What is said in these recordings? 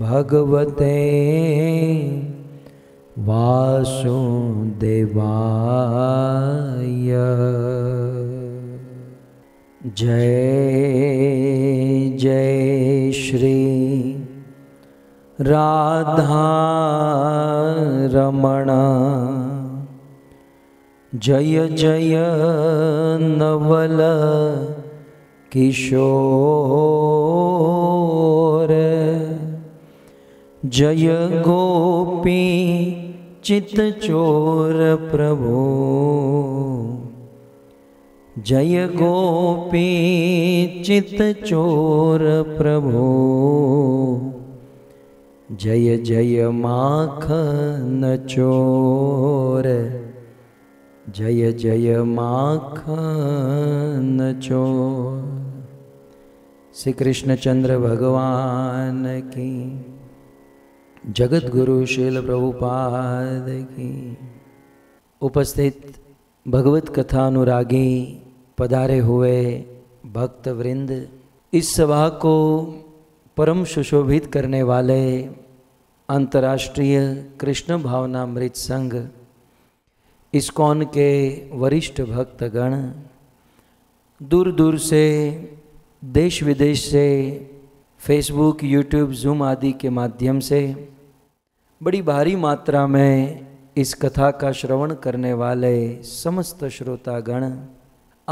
भगवते वासुदेवाय जय जय श्री राधा रमण जय जय नवल किशोर जय गोपी चित चोर प्रभु जय गोपी चित चोर प्रभु जय जय माखन चोर जय जय माखन चोर श्री कृष्णचंद्र भगवान की जगत गुरु शिल प्रभुपाद की उपस्थित भगवत कथा अनुरागी पधारे हुए भक्त वृंद इस सभा को परम सुशोभित करने वाले अंतर्राष्ट्रीय कृष्ण भावना मृत संघ इस्कॉन के वरिष्ठ भक्तगण दूर दूर से देश विदेश से फेसबुक यूट्यूब जूम आदि के माध्यम से बड़ी भारी मात्रा में इस कथा का श्रवण करने वाले समस्त श्रोतागण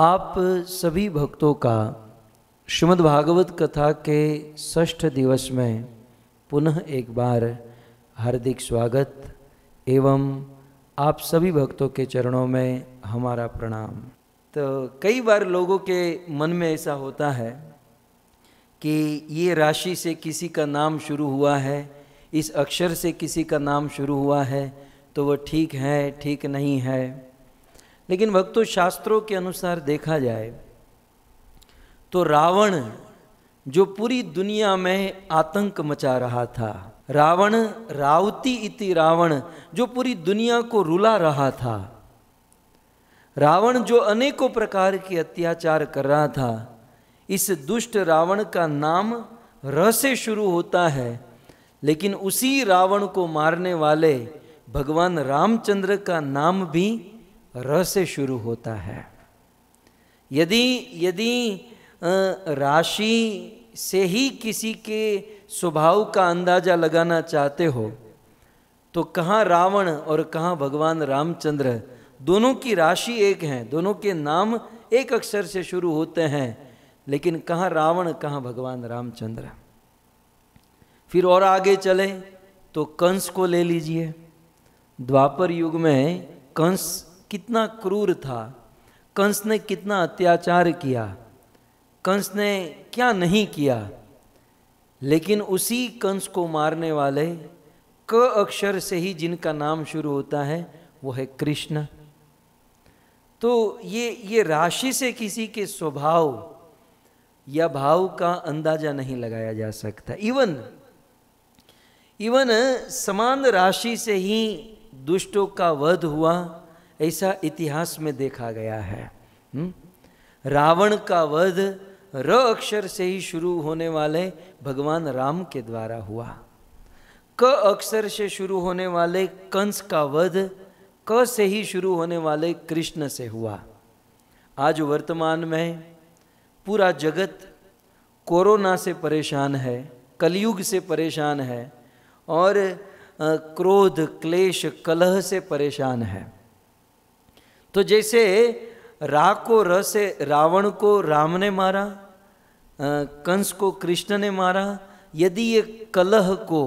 आप सभी भक्तों का श्रीमद्भागवत भागवत कथा के ष्ठ दिवस में पुनः एक बार हार्दिक स्वागत एवं आप सभी भक्तों के चरणों में हमारा प्रणाम तो कई बार लोगों के मन में ऐसा होता है कि ये राशि से किसी का नाम शुरू हुआ है इस अक्षर से किसी का नाम शुरू हुआ है तो वह ठीक है ठीक नहीं है लेकिन भक्तों शास्त्रों के अनुसार देखा जाए तो रावण जो पूरी दुनिया में आतंक मचा रहा था रावण रावती इति रावण जो पूरी दुनिया को रुला रहा था रावण जो अनेकों प्रकार के अत्याचार कर रहा था इस दुष्ट रावण का नाम र से शुरू होता है लेकिन उसी रावण को मारने वाले भगवान रामचंद्र का नाम भी र से शुरू होता है यदि यदि राशि से ही किसी के स्वभाव का अंदाजा लगाना चाहते हो तो कहाँ रावण और कहाँ भगवान रामचंद्र दोनों की राशि एक हैं दोनों के नाम एक अक्षर से शुरू होते हैं लेकिन कहाँ रावण कहाँ भगवान रामचंद्र फिर और आगे चले तो कंस को ले लीजिए द्वापर युग में कंस कितना क्रूर था कंस ने कितना अत्याचार किया कंस ने क्या नहीं किया लेकिन उसी कंस को मारने वाले क अक्षर से ही जिनका नाम शुरू होता है वो है कृष्ण तो ये ये राशि से किसी के स्वभाव या भाव का अंदाजा नहीं लगाया जा सकता इवन इवन समान राशि से ही दुष्टों का वध हुआ ऐसा इतिहास में देखा गया है हम्म? रावण का वध र अक्षर से ही शुरू होने वाले भगवान राम के द्वारा हुआ क अक्षर से शुरू होने वाले कंस का वध क से ही शुरू होने वाले कृष्ण से हुआ आज वर्तमान में पूरा जगत कोरोना से परेशान है कलयुग से परेशान है और क्रोध क्लेश कलह से परेशान है तो जैसे रा को र से रावण को राम ने मारा कंस को कृष्ण ने मारा यदि ये कलह को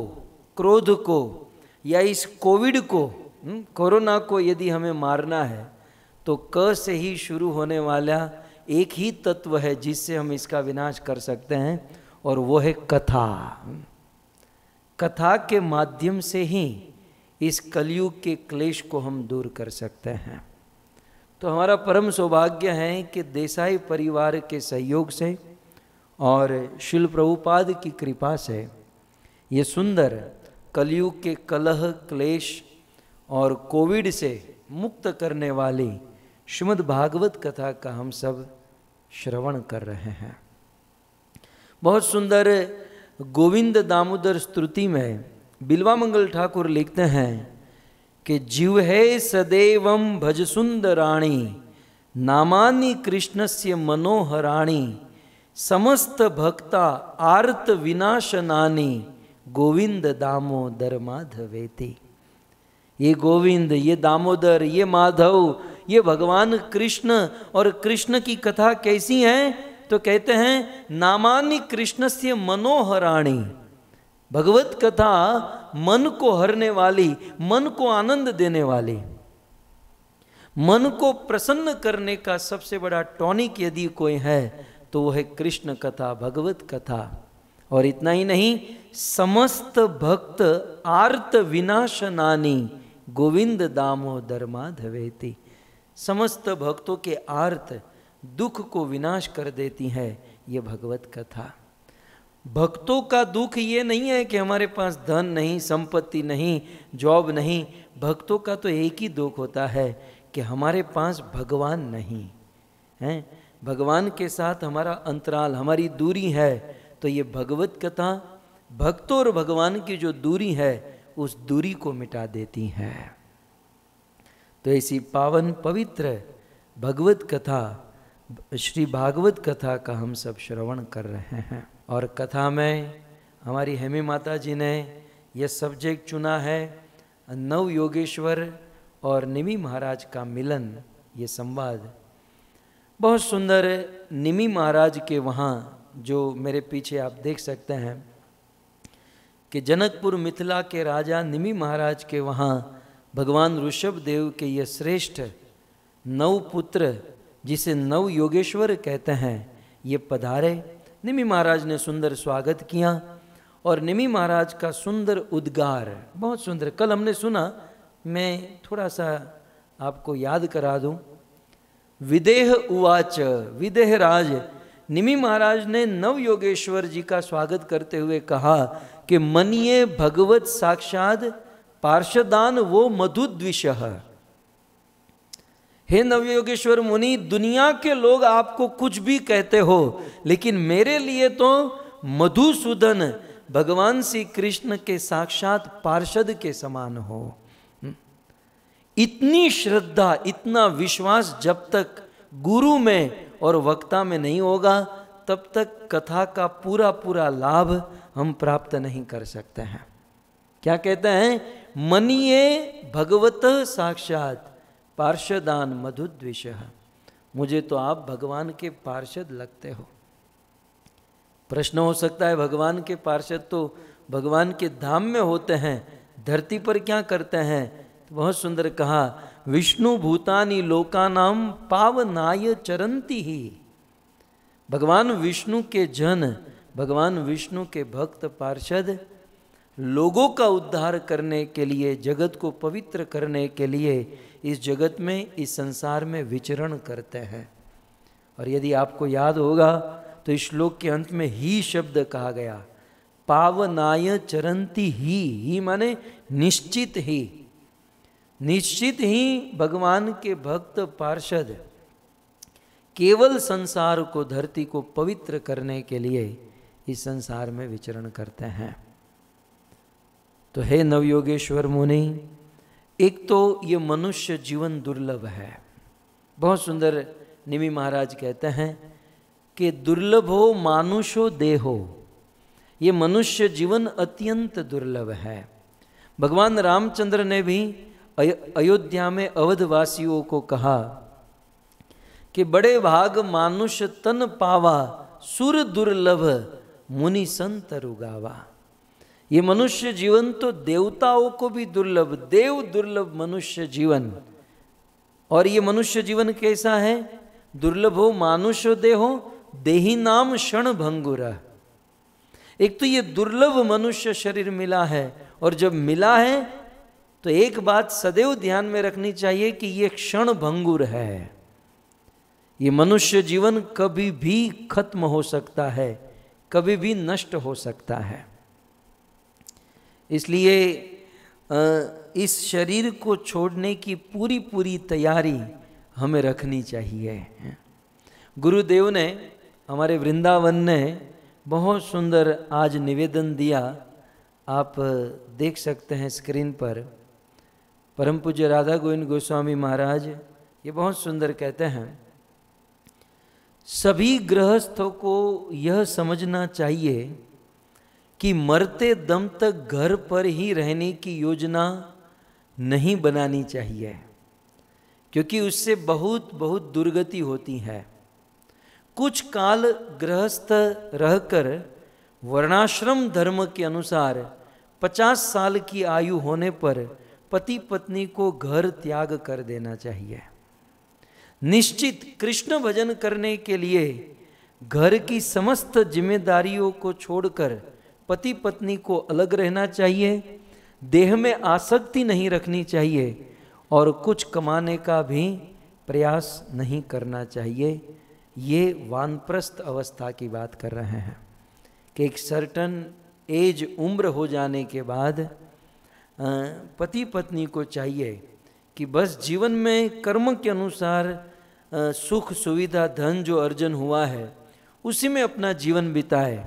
क्रोध को या इस कोविड को हम्म, कोरोना को यदि हमें मारना है तो क से ही शुरू होने वाला एक ही तत्व है जिससे हम इसका विनाश कर सकते हैं और वो है कथा कथा के माध्यम से ही इस कलयुग के क्लेश को हम दूर कर सकते हैं तो हमारा परम सौभाग्य है कि देसाई परिवार के सहयोग से और शिल प्रभुपाद की कृपा से ये सुंदर कलयुग के कलह क्लेश और कोविड से मुक्त करने वाली श्रीमद् भागवत कथा का हम सब श्रवण कर रहे हैं बहुत सुंदर गोविंद दामोदर स्तुति में बिलवा मंगल ठाकुर लिखते हैं कि जीव है सदैव भज सुंदराणी नामानी कृष्णस्य मनोहराणी समस्त भक्ता आर्त विनाशनानी गोविंद दामोदर माधवेती ये गोविंद ये दामोदर ये माधव ये भगवान कृष्ण और कृष्ण की कथा कैसी है तो कहते हैं नामानि कृष्ण से मनोहराणी भगवत कथा मन को हरने वाली मन को आनंद देने वाली मन को प्रसन्न करने का सबसे बड़ा टॉनिक यदि कोई है तो वह है कृष्ण कथा भगवत कथा और इतना ही नहीं समस्त भक्त आर्त विनाशनानी गोविंद दामोदर माधवेती समस्त भक्तों के आर्थ दुख को विनाश कर देती है ये भगवत कथा भक्तों का दुख ये नहीं है कि हमारे पास धन नहीं संपत्ति नहीं जॉब नहीं भक्तों का तो एक ही दुख होता है कि हमारे पास भगवान नहीं हैं भगवान के साथ हमारा अंतराल हमारी दूरी है तो ये भगवत कथा भक्तों और भगवान की जो दूरी है उस दूरी को मिटा देती है तो ऐसी पावन पवित्र भगवत कथा श्री भागवत कथा का हम सब श्रवण कर रहे हैं और कथा में हमारी हेमी माता जी ने यह सब्जेक्ट चुना है नव योगेश्वर और निमी महाराज का मिलन ये संवाद बहुत सुंदर निमी महाराज के वहाँ जो मेरे पीछे आप देख सकते हैं कि जनकपुर मिथिला के राजा निमी महाराज के वहाँ भगवान ऋषभ देव के ये श्रेष्ठ नव पुत्र जिसे नव योगेश्वर कहते हैं ये पधारे निमी महाराज ने सुंदर स्वागत किया और निमी महाराज का सुंदर उद्गार बहुत सुंदर कल हमने सुना मैं थोड़ा सा आपको याद करा दूं विदेह उवाच विदेह राज निमी महाराज ने नव योगेश्वर जी का स्वागत करते हुए कहा कि मनिए भगवत साक्षात पार्षदान वो मधुद्विष हे नवयोगेश्वर मुनि दुनिया के लोग आपको कुछ भी कहते हो लेकिन मेरे लिए तो मधुसूदन भगवान श्री कृष्ण के साक्षात पार्षद के समान हो हम्म। इतनी श्रद्धा इतना विश्वास जब तक गुरु में और वक्ता में नहीं होगा तब तक कथा का पूरा पूरा लाभ हम प्राप्त नहीं कर सकते हैं क्या कहते हैं मनिए भगवत साक्षात पार्षदान मधुद्विष मुझे तो आप भगवान के पार्षद लगते हो प्रश्न हो सकता है भगवान के पार्षद तो भगवान के धाम में होते हैं धरती पर क्या करते हैं तो बहुत सुंदर कहा विष्णु भूतानी लोकानाम पावनाय चरंती ही भगवान विष्णु के जन भगवान विष्णु के भक्त पार्षद लोगों का उद्धार करने के लिए जगत को पवित्र करने के लिए इस जगत में इस संसार में विचरण करते हैं और यदि आपको याद होगा तो इस श्लोक के अंत में ही शब्द कहा गया पावनाय चरंती ही ही माने निश्चित ही निश्चित ही भगवान के भक्त पार्षद केवल संसार को धरती को पवित्र करने के लिए इस संसार में विचरण करते हैं तो हे नवयोगेश्वर मुनि एक तो ये मनुष्य जीवन दुर्लभ है बहुत सुंदर निमी महाराज कहते हैं कि दुर्लभ हो मानुषो देहो ये मनुष्य जीवन अत्यंत दुर्लभ है भगवान रामचंद्र ने भी अयोध्या में अवधवासियों को कहा कि बड़े भाग मानुष तन पावा सुर दुर्लभ मुनि संत रुगावा ये मनुष्य जीवन तो देवताओं को भी दुर्लभ देव दुर्लभ मनुष्य जीवन और ये मनुष्य जीवन कैसा है दुर्लभ हो मानुष्य देहो देही नाम क्षण भंगुर एक तो ये दुर्लभ मनुष्य शरीर मिला है और जब मिला है तो एक बात सदैव ध्यान में रखनी चाहिए कि ये क्षण भंगुर है ये मनुष्य जीवन कभी भी खत्म हो सकता है कभी भी नष्ट हो सकता है इसलिए इस शरीर को छोड़ने की पूरी पूरी तैयारी हमें रखनी चाहिए गुरुदेव ने हमारे वृंदावन ने बहुत सुंदर आज निवेदन दिया आप देख सकते हैं स्क्रीन पर परम पूज्य राधा गोविंद गोस्वामी महाराज ये बहुत सुंदर कहते हैं सभी गृहस्थों को यह समझना चाहिए कि मरते दम तक घर पर ही रहने की योजना नहीं बनानी चाहिए क्योंकि उससे बहुत बहुत दुर्गति होती है कुछ काल गृहस्थ रहकर वर्णाश्रम धर्म के अनुसार पचास साल की आयु होने पर पति पत्नी को घर त्याग कर देना चाहिए निश्चित कृष्ण भजन करने के लिए घर की समस्त जिम्मेदारियों को छोड़कर पति पत्नी को अलग रहना चाहिए देह में आसक्ति नहीं रखनी चाहिए और कुछ कमाने का भी प्रयास नहीं करना चाहिए ये वानप्रस्थ अवस्था की बात कर रहे हैं कि एक सर्टन एज उम्र हो जाने के बाद पति पत्नी को चाहिए कि बस जीवन में कर्म के अनुसार सुख सुविधा धन जो अर्जन हुआ है उसी में अपना जीवन बिताए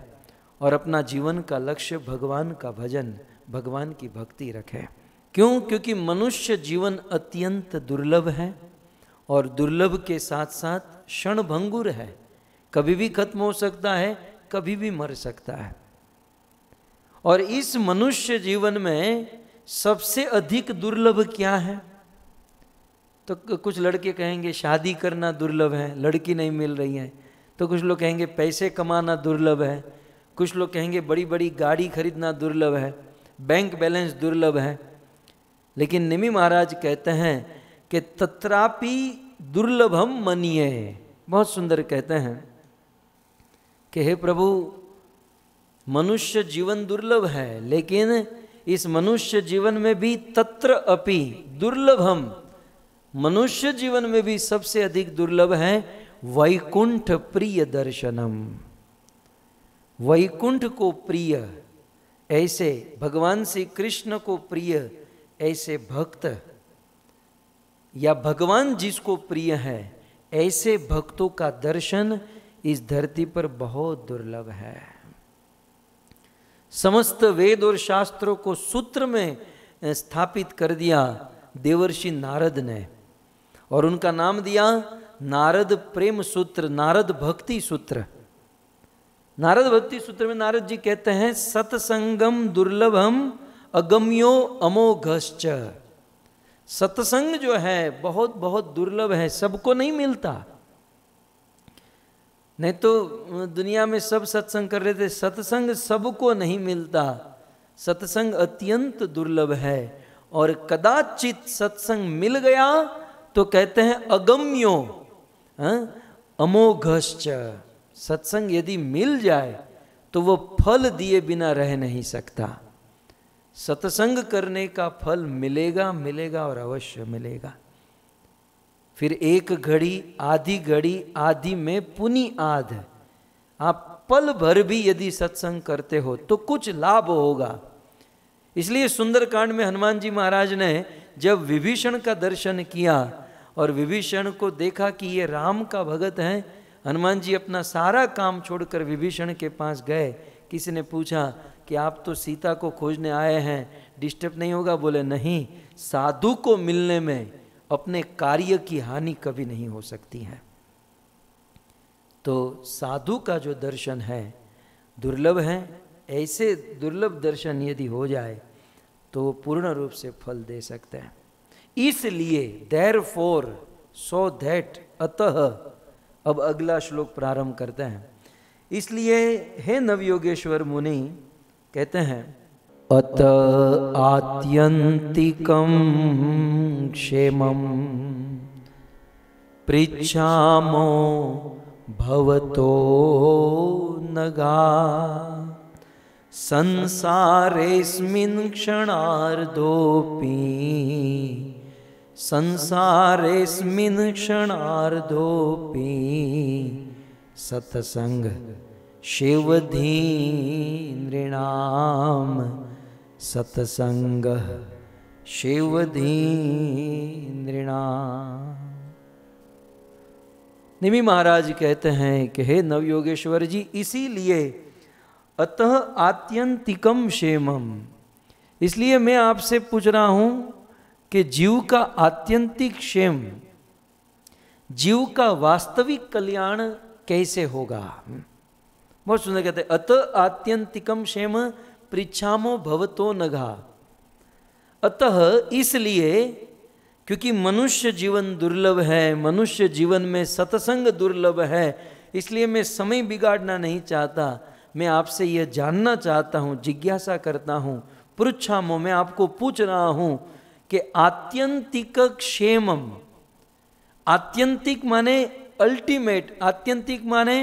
और अपना जीवन का लक्ष्य भगवान का भजन भगवान की भक्ति रखें क्यों क्योंकि मनुष्य जीवन अत्यंत दुर्लभ है और दुर्लभ के साथ साथ क्षण भंगुर है कभी भी खत्म हो सकता है कभी भी मर सकता है और इस मनुष्य जीवन में सबसे अधिक दुर्लभ क्या है तो कुछ लड़के कहेंगे शादी करना दुर्लभ है लड़की नहीं मिल रही है तो कुछ लोग कहेंगे पैसे कमाना दुर्लभ है कुछ लोग कहेंगे बड़ी बड़ी गाड़ी खरीदना दुर्लभ है बैंक बैलेंस दुर्लभ है लेकिन निमी महाराज कहते हैं कि तत्रापि दुर्लभम मनिए बहुत सुंदर कहते हैं कि हे प्रभु मनुष्य जीवन दुर्लभ है लेकिन इस मनुष्य जीवन में भी तत्र अपि दुर्लभम मनुष्य जीवन में भी सबसे अधिक दुर्लभ है वैकुंठ प्रिय दर्शनम वैकुंठ को प्रिय ऐसे भगवान श्री कृष्ण को प्रिय ऐसे भक्त या भगवान जिसको प्रिय है ऐसे भक्तों का दर्शन इस धरती पर बहुत दुर्लभ है समस्त वेद और शास्त्रों को सूत्र में स्थापित कर दिया देवर्षि नारद ने और उनका नाम दिया नारद प्रेम सूत्र नारद भक्ति सूत्र नारद भक्ति सूत्र में नारद जी कहते हैं सतसंगम दुर्लभम अगम्यो अमोघश्च सत्संग जो है बहुत बहुत दुर्लभ है सबको नहीं मिलता नहीं तो दुनिया में सब सत्संग कर रहे थे सत्संग सबको नहीं मिलता सत्संग अत्यंत दुर्लभ है और कदाचित सत्संग मिल गया तो कहते हैं अगम्यो हाँ, अमोघश्च सत्संग यदि मिल जाए तो वो फल दिए बिना रह नहीं सकता सत्संग करने का फल मिलेगा मिलेगा और अवश्य मिलेगा फिर एक घड़ी आधी घड़ी आधी में पुनि आध आप पल भर भी यदि सत्संग करते हो तो कुछ लाभ होगा इसलिए सुंदरकांड में हनुमान जी महाराज ने जब विभीषण का दर्शन किया और विभीषण को देखा कि ये राम का भगत है हनुमान जी अपना सारा काम छोड़कर विभीषण के पास गए किसी ने पूछा कि आप तो सीता को खोजने आए हैं डिस्टर्ब नहीं होगा बोले नहीं साधु को मिलने में अपने कार्य की हानि कभी नहीं हो सकती है तो साधु का जो दर्शन है दुर्लभ है ऐसे दुर्लभ दर्शन यदि हो जाए तो वो पूर्ण रूप से फल दे सकते हैं इसलिए देर फोर सो धैट अतः अब अगला श्लोक प्रारंभ करते हैं इसलिए हे नवयोगेश्वर मुनि कहते हैं अत आत्यंतिकम क्षेम पृछामो भवतो नगा संसारेस्मिन् क्षणार्दोपी संसारेऽस्मिन् क्षणार्धोपी सत्सङ्ग शिवधी नृणां सत्सङ्गः शिवधी नृणाम निमि महाराज कहते हैं कि हे नवयोगेश्वर जी इसीलिए अतः आत्यंतिकम क्षेम इसलिए मैं आपसे पूछ रहा हूँ कि जीव का आत्यंतिक क्षेम जीव का वास्तविक कल्याण कैसे होगा बहुत सुंदर कहते अत आत्यंतिकम क्षेम पृछामो भवतो नघा अतः इसलिए क्योंकि मनुष्य जीवन दुर्लभ है मनुष्य जीवन में सत्संग दुर्लभ है इसलिए मैं समय बिगाड़ना नहीं चाहता मैं आपसे यह जानना चाहता हूँ जिज्ञासा करता हूँ पृछामो मैं आपको पूछ रहा हूँ कि आत्यंतिक क्षेमम आत्यंतिक माने अल्टीमेट आत्यंतिक माने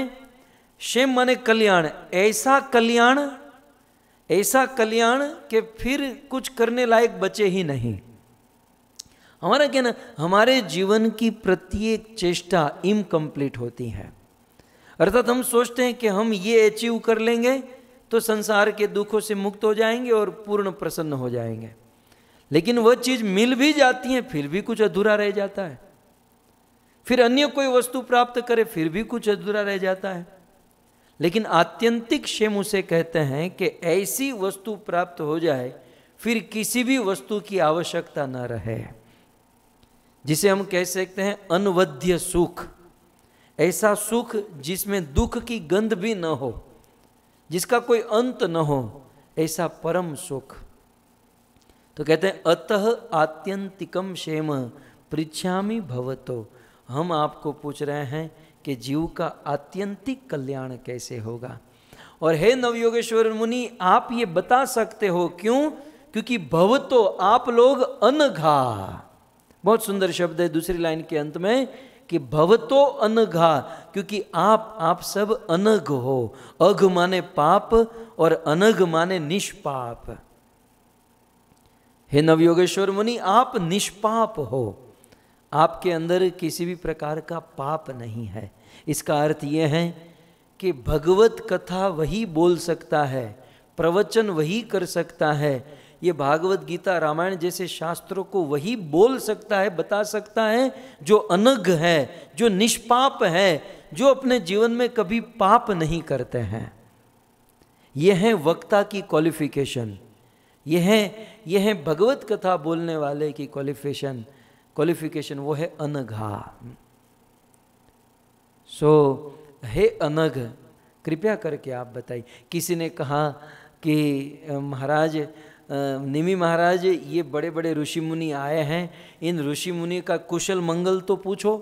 क्षेम माने कल्याण ऐसा कल्याण ऐसा कल्याण कि फिर कुछ करने लायक बचे ही नहीं हमारा क्या ना हमारे जीवन की प्रत्येक चेष्टा इनकम्प्लीट होती है अर्थात हम सोचते हैं कि हम ये अचीव कर लेंगे तो संसार के दुखों से मुक्त हो जाएंगे और पूर्ण प्रसन्न हो जाएंगे लेकिन वह चीज़ मिल भी जाती है फिर भी कुछ अधूरा रह जाता है फिर अन्य कोई वस्तु प्राप्त करे फिर भी कुछ अधूरा रह जाता है लेकिन आत्यंतिक क्षेम उसे कहते हैं कि ऐसी वस्तु प्राप्त हो जाए फिर किसी भी वस्तु की आवश्यकता न रहे जिसे हम कह सकते हैं अनवध्य सुख ऐसा सुख जिसमें दुख की गंध भी न हो जिसका कोई अंत न हो ऐसा परम सुख तो कहते हैं अतः आत्यंतिकम क्षेम पृछ्यामी भवतो हम आपको पूछ रहे हैं कि जीव का आत्यंतिक कल्याण कैसे होगा और हे नवयोगेश्वर मुनि आप ये बता सकते हो क्यों क्योंकि भव तो आप लोग अनघा बहुत सुंदर शब्द है दूसरी लाइन के अंत में कि भव तो अनघा क्योंकि आप आप सब अनघ हो अघ माने पाप और अनघ माने निष्पाप हे नवयोगेश्वर मुनि आप निष्पाप हो आपके अंदर किसी भी प्रकार का पाप नहीं है इसका अर्थ यह है कि भगवत कथा वही बोल सकता है प्रवचन वही कर सकता है ये भागवत गीता रामायण जैसे शास्त्रों को वही बोल सकता है बता सकता है जो अनघ है जो निष्पाप है जो अपने जीवन में कभी पाप नहीं करते हैं यह है वक्ता की क्वालिफिकेशन यह है यह है भगवत कथा बोलने वाले की क्वालिफिकेशन क्वालिफिकेशन वो है अनघा सो so, हे अनघ कृपया करके आप बताइए किसी ने कहा कि महाराज निमी महाराज ये बड़े बड़े ऋषि मुनि आए हैं इन ऋषि मुनि का कुशल मंगल तो पूछो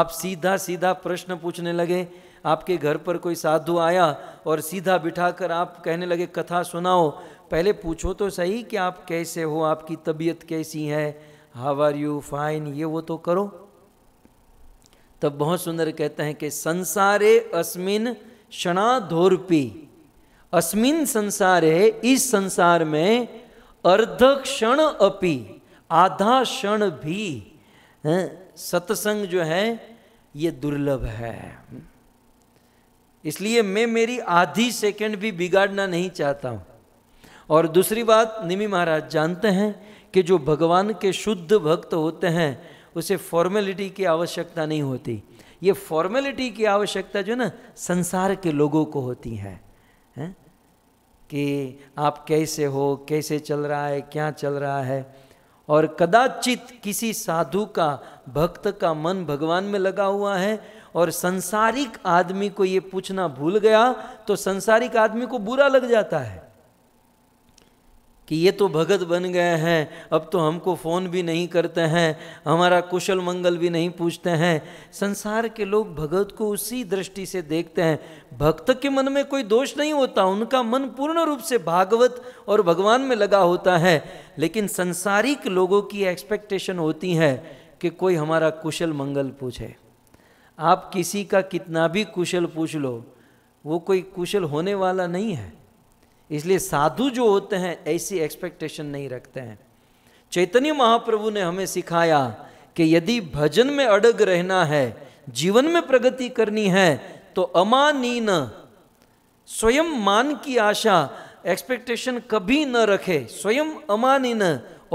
आप सीधा सीधा प्रश्न पूछने लगे आपके घर पर कोई साधु आया और सीधा बिठाकर आप कहने लगे कथा सुनाओ पहले पूछो तो सही कि आप कैसे हो आपकी तबीयत कैसी है हाउ आर यू फाइन ये वो तो करो तब बहुत सुंदर कहते हैं कि संसारे अस्मिन क्षणाधोरपी अस्मिन संसारे इस संसार में अर्ध क्षण अपि आधा क्षण भी सत्संग जो है ये दुर्लभ है इसलिए मैं मेरी आधी सेकंड भी बिगाड़ना नहीं चाहता हूं और दूसरी बात निमी महाराज जानते हैं कि जो भगवान के शुद्ध भक्त होते हैं उसे फॉर्मेलिटी की आवश्यकता नहीं होती ये फॉर्मेलिटी की आवश्यकता जो ना संसार के लोगों को होती है, है? कि आप कैसे हो कैसे चल रहा है क्या चल रहा है और कदाचित किसी साधु का भक्त का मन भगवान में लगा हुआ है और संसारिक आदमी को ये पूछना भूल गया तो संसारिक आदमी को बुरा लग जाता है कि ये तो भगत बन गए हैं अब तो हमको फ़ोन भी नहीं करते हैं हमारा कुशल मंगल भी नहीं पूछते हैं संसार के लोग भगत को उसी दृष्टि से देखते हैं भक्त के मन में कोई दोष नहीं होता उनका मन पूर्ण रूप से भागवत और भगवान में लगा होता है लेकिन संसारिक लोगों की एक्सपेक्टेशन होती है कि कोई हमारा कुशल मंगल पूछे आप किसी का कितना भी कुशल पूछ लो वो कोई कुशल होने वाला नहीं है इसलिए साधु जो होते हैं ऐसी एक्सपेक्टेशन नहीं रखते हैं चैतन्य महाप्रभु ने हमें सिखाया कि यदि भजन में अड़ग रहना है जीवन में प्रगति करनी है तो अमानीन स्वयं मान की आशा एक्सपेक्टेशन कभी न रखे स्वयं अमानीन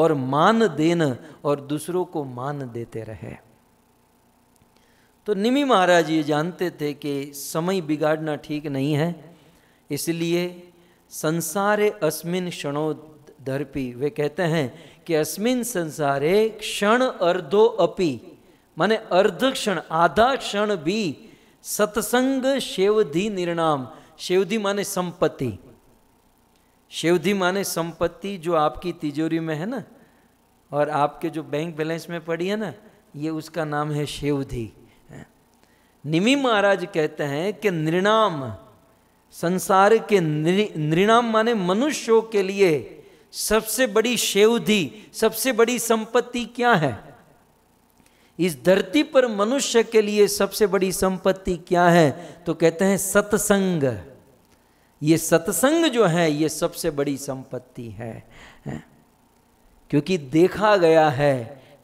और मान देन और दूसरों को मान देते रहे तो निमी महाराज ये जानते थे कि समय बिगाड़ना ठीक नहीं है इसलिए संसारे अस्मिन धरपी वे कहते हैं कि अस्मिन संसारे क्षण अर्धो अपि माने अर्ध क्षण आधा क्षण भी सत्संग शेवधि निर्णाम शेवधि माने संपत्ति शेवधि माने संपत्ति जो आपकी तिजोरी में है ना और आपके जो बैंक बैलेंस में पड़ी है ना ये उसका नाम है शेवधि निमी महाराज कहते हैं कि निर्णाम संसार के नृणाम माने मनुष्यों के लिए सबसे बड़ी शेवधि सबसे बड़ी संपत्ति क्या है इस धरती पर मनुष्य के लिए सबसे बड़ी संपत्ति क्या है तो कहते हैं सत्संग ये सत्संग जो है ये सबसे बड़ी संपत्ति है क्योंकि देखा गया है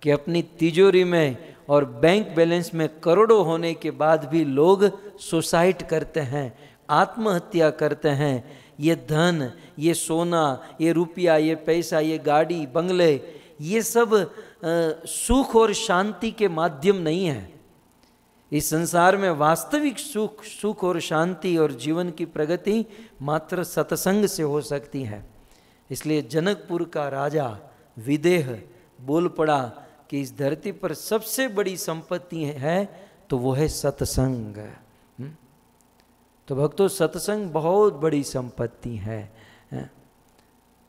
कि अपनी तिजोरी में और बैंक बैलेंस में करोड़ों होने के बाद भी लोग सुसाइड करते हैं आत्महत्या करते हैं ये धन ये सोना ये रुपया ये पैसा ये गाड़ी बंगले ये सब सुख और शांति के माध्यम नहीं है इस संसार में वास्तविक सुख सुख और शांति और जीवन की प्रगति मात्र सत्संग से हो सकती है इसलिए जनकपुर का राजा विदेह बोल पड़ा कि इस धरती पर सबसे बड़ी संपत्ति है तो वो है सत्संग हम्म। तो भक्तों सत्संग बहुत बड़ी संपत्ति है,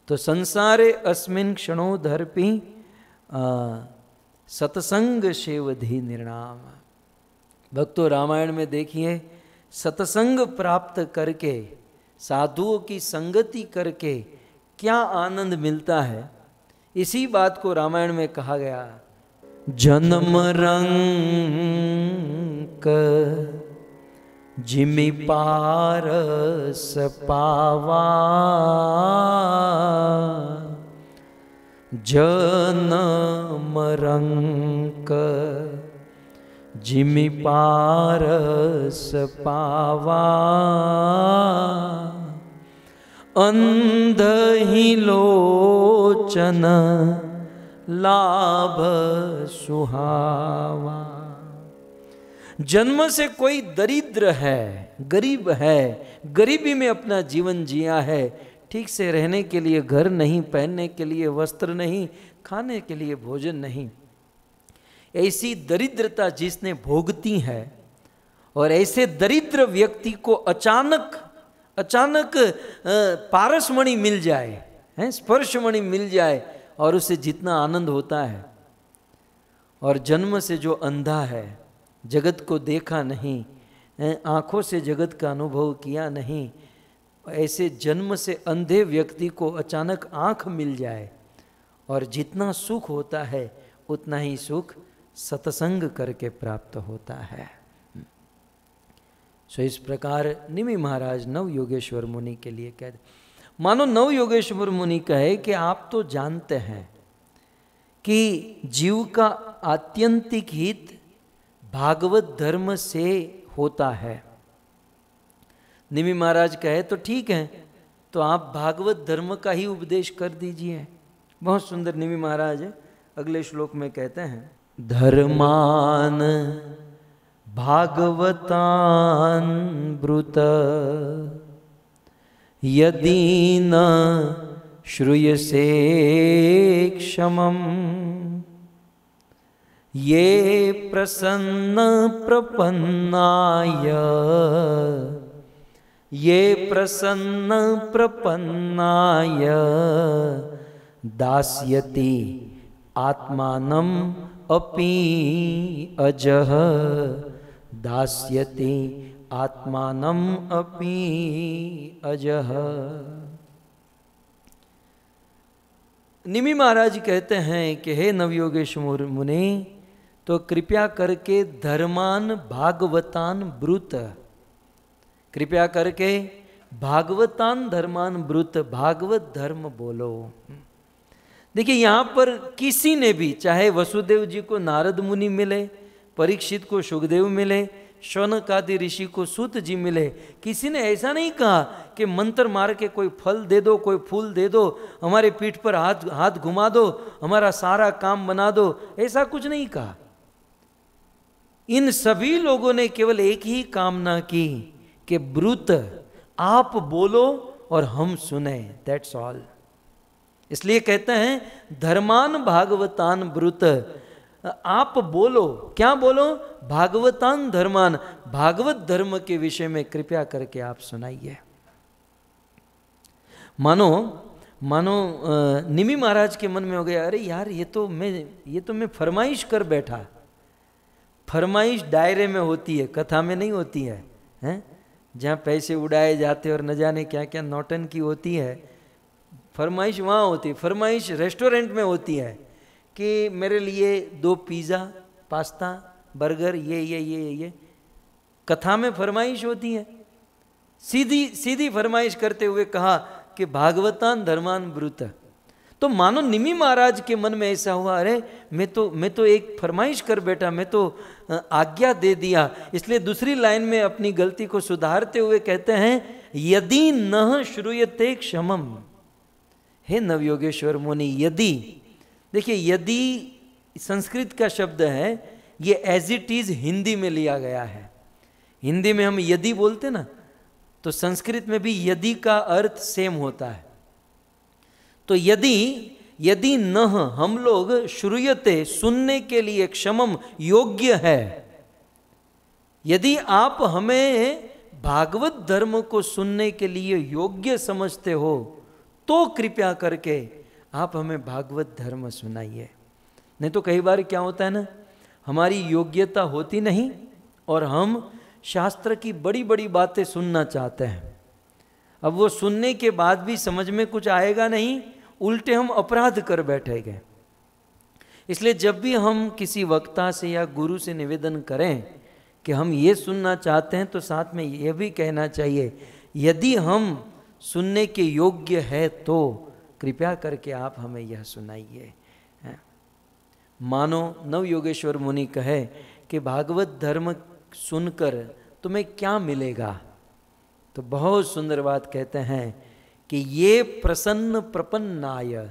तो संसारे अस्मिन धरपी सत्संग शेवधि निर्णाम भक्तों रामायण में देखिए सत्संग प्राप्त करके साधुओं की संगति करके क्या आनंद मिलता है इसी बात को रामायण में कहा गया जन्म रंग जिमि स पावा जनम रंक जिमि स पावा अंध ही लोचन लाभ सुहावा जन्म से कोई दरिद्र है गरीब है गरीबी में अपना जीवन जिया है ठीक से रहने के लिए घर नहीं पहनने के लिए वस्त्र नहीं खाने के लिए भोजन नहीं ऐसी दरिद्रता जिसने भोगती है और ऐसे दरिद्र व्यक्ति को अचानक अचानक पारसमणि मिल जाए हैं स्पर्शमणि मिल जाए और उसे जितना आनंद होता है और जन्म से जो अंधा है जगत को देखा नहीं आँखों से जगत का अनुभव किया नहीं ऐसे जन्म से अंधे व्यक्ति को अचानक आँख मिल जाए और जितना सुख होता है उतना ही सुख सत्संग करके प्राप्त होता है सो इस प्रकार निमि महाराज नव योगेश्वर मुनि के लिए कह मानो नव योगेश्वर मुनि कहे कि आप तो जानते हैं कि जीव का आत्यंतिक हित भागवत धर्म से होता है निमी महाराज कहे तो ठीक है तो आप भागवत धर्म का ही उपदेश कर दीजिए बहुत सुंदर निमी महाराज अगले श्लोक में कहते हैं धर्मान भागवतान ब्रुत यदि न से क्षमम् ये प्रसन्न प्रपन्नाय ये प्रसन्न प्रपन्नाय दास्यति आत्मानम अपि अजह दास्यति आत्मानम अपि अजह निमि महाराज कहते हैं कि हे नवयोगेश मुनि तो कृपया करके धर्मान भागवतान ब्रुत कृपया करके भागवतान धर्मान ब्रुत भागवत धर्म बोलो देखिए यहाँ पर किसी ने भी चाहे वसुदेव जी को नारद मुनि मिले परीक्षित को सुखदेव मिले शौनकादि ऋषि को सूत जी मिले किसी ने ऐसा नहीं कहा कि मंत्र मार के कोई फल दे दो कोई फूल दे दो हमारे पीठ पर हाथ हाथ घुमा दो हमारा सारा काम बना दो ऐसा कुछ नहीं कहा इन सभी लोगों ने केवल एक ही कामना की कि ब्रुत आप बोलो और हम सुने दैट्स ऑल इसलिए कहते हैं धर्मान भागवतान ब्रुत आप बोलो क्या बोलो भागवतान धर्मान भागवत धर्म के विषय में कृपया करके आप सुनाइए मानो मानो निमी महाराज के मन में हो गया अरे यार ये तो मैं ये तो मैं फरमाइश कर बैठा फरमाइश दायरे में होती है कथा में नहीं होती है हैं जहाँ पैसे उड़ाए जाते और न जाने क्या क्या नौटन की होती है फरमाइश वहाँ होती है फरमाइश रेस्टोरेंट में होती है कि मेरे लिए दो पिज़्ज़ा पास्ता बर्गर ये ये ये ये कथा में फरमाइश होती है सीधी सीधी फरमाइश करते हुए कहा कि भागवतान धर्मान ब्रुत तो मानो निमी महाराज के मन में ऐसा हुआ अरे मैं तो मैं तो एक फरमाइश कर बैठा मैं तो आज्ञा दे दिया इसलिए दूसरी लाइन में अपनी गलती को सुधारते हुए कहते हैं यदि न श्रूयते क्षमम हे नवयोगेश्वर मुनि यदि देखिए यदि संस्कृत का शब्द है ये एज इट इज हिंदी में लिया गया है हिंदी में हम यदि बोलते ना तो संस्कृत में भी यदि का अर्थ सेम होता है तो यदि यदि न हम लोग श्रूयते सुनने के लिए क्षमम योग्य है यदि आप हमें भागवत धर्म को सुनने के लिए योग्य समझते हो तो कृपया करके आप हमें भागवत धर्म सुनाइए नहीं तो कई बार क्या होता है ना हमारी योग्यता होती नहीं और हम शास्त्र की बड़ी बड़ी बातें सुनना चाहते हैं अब वो सुनने के बाद भी समझ में कुछ आएगा नहीं उल्टे हम अपराध कर बैठे गए इसलिए जब भी हम किसी वक्ता से या गुरु से निवेदन करें कि हम ये सुनना चाहते हैं तो साथ में ये भी कहना चाहिए यदि हम सुनने के योग्य है तो कृपया करके आप हमें यह सुनाइए मानो नव योगेश्वर मुनि कहे कि भागवत धर्म सुनकर तुम्हें क्या मिलेगा तो बहुत सुंदर बात कहते हैं कि ये प्रसन्न प्रपन्नाय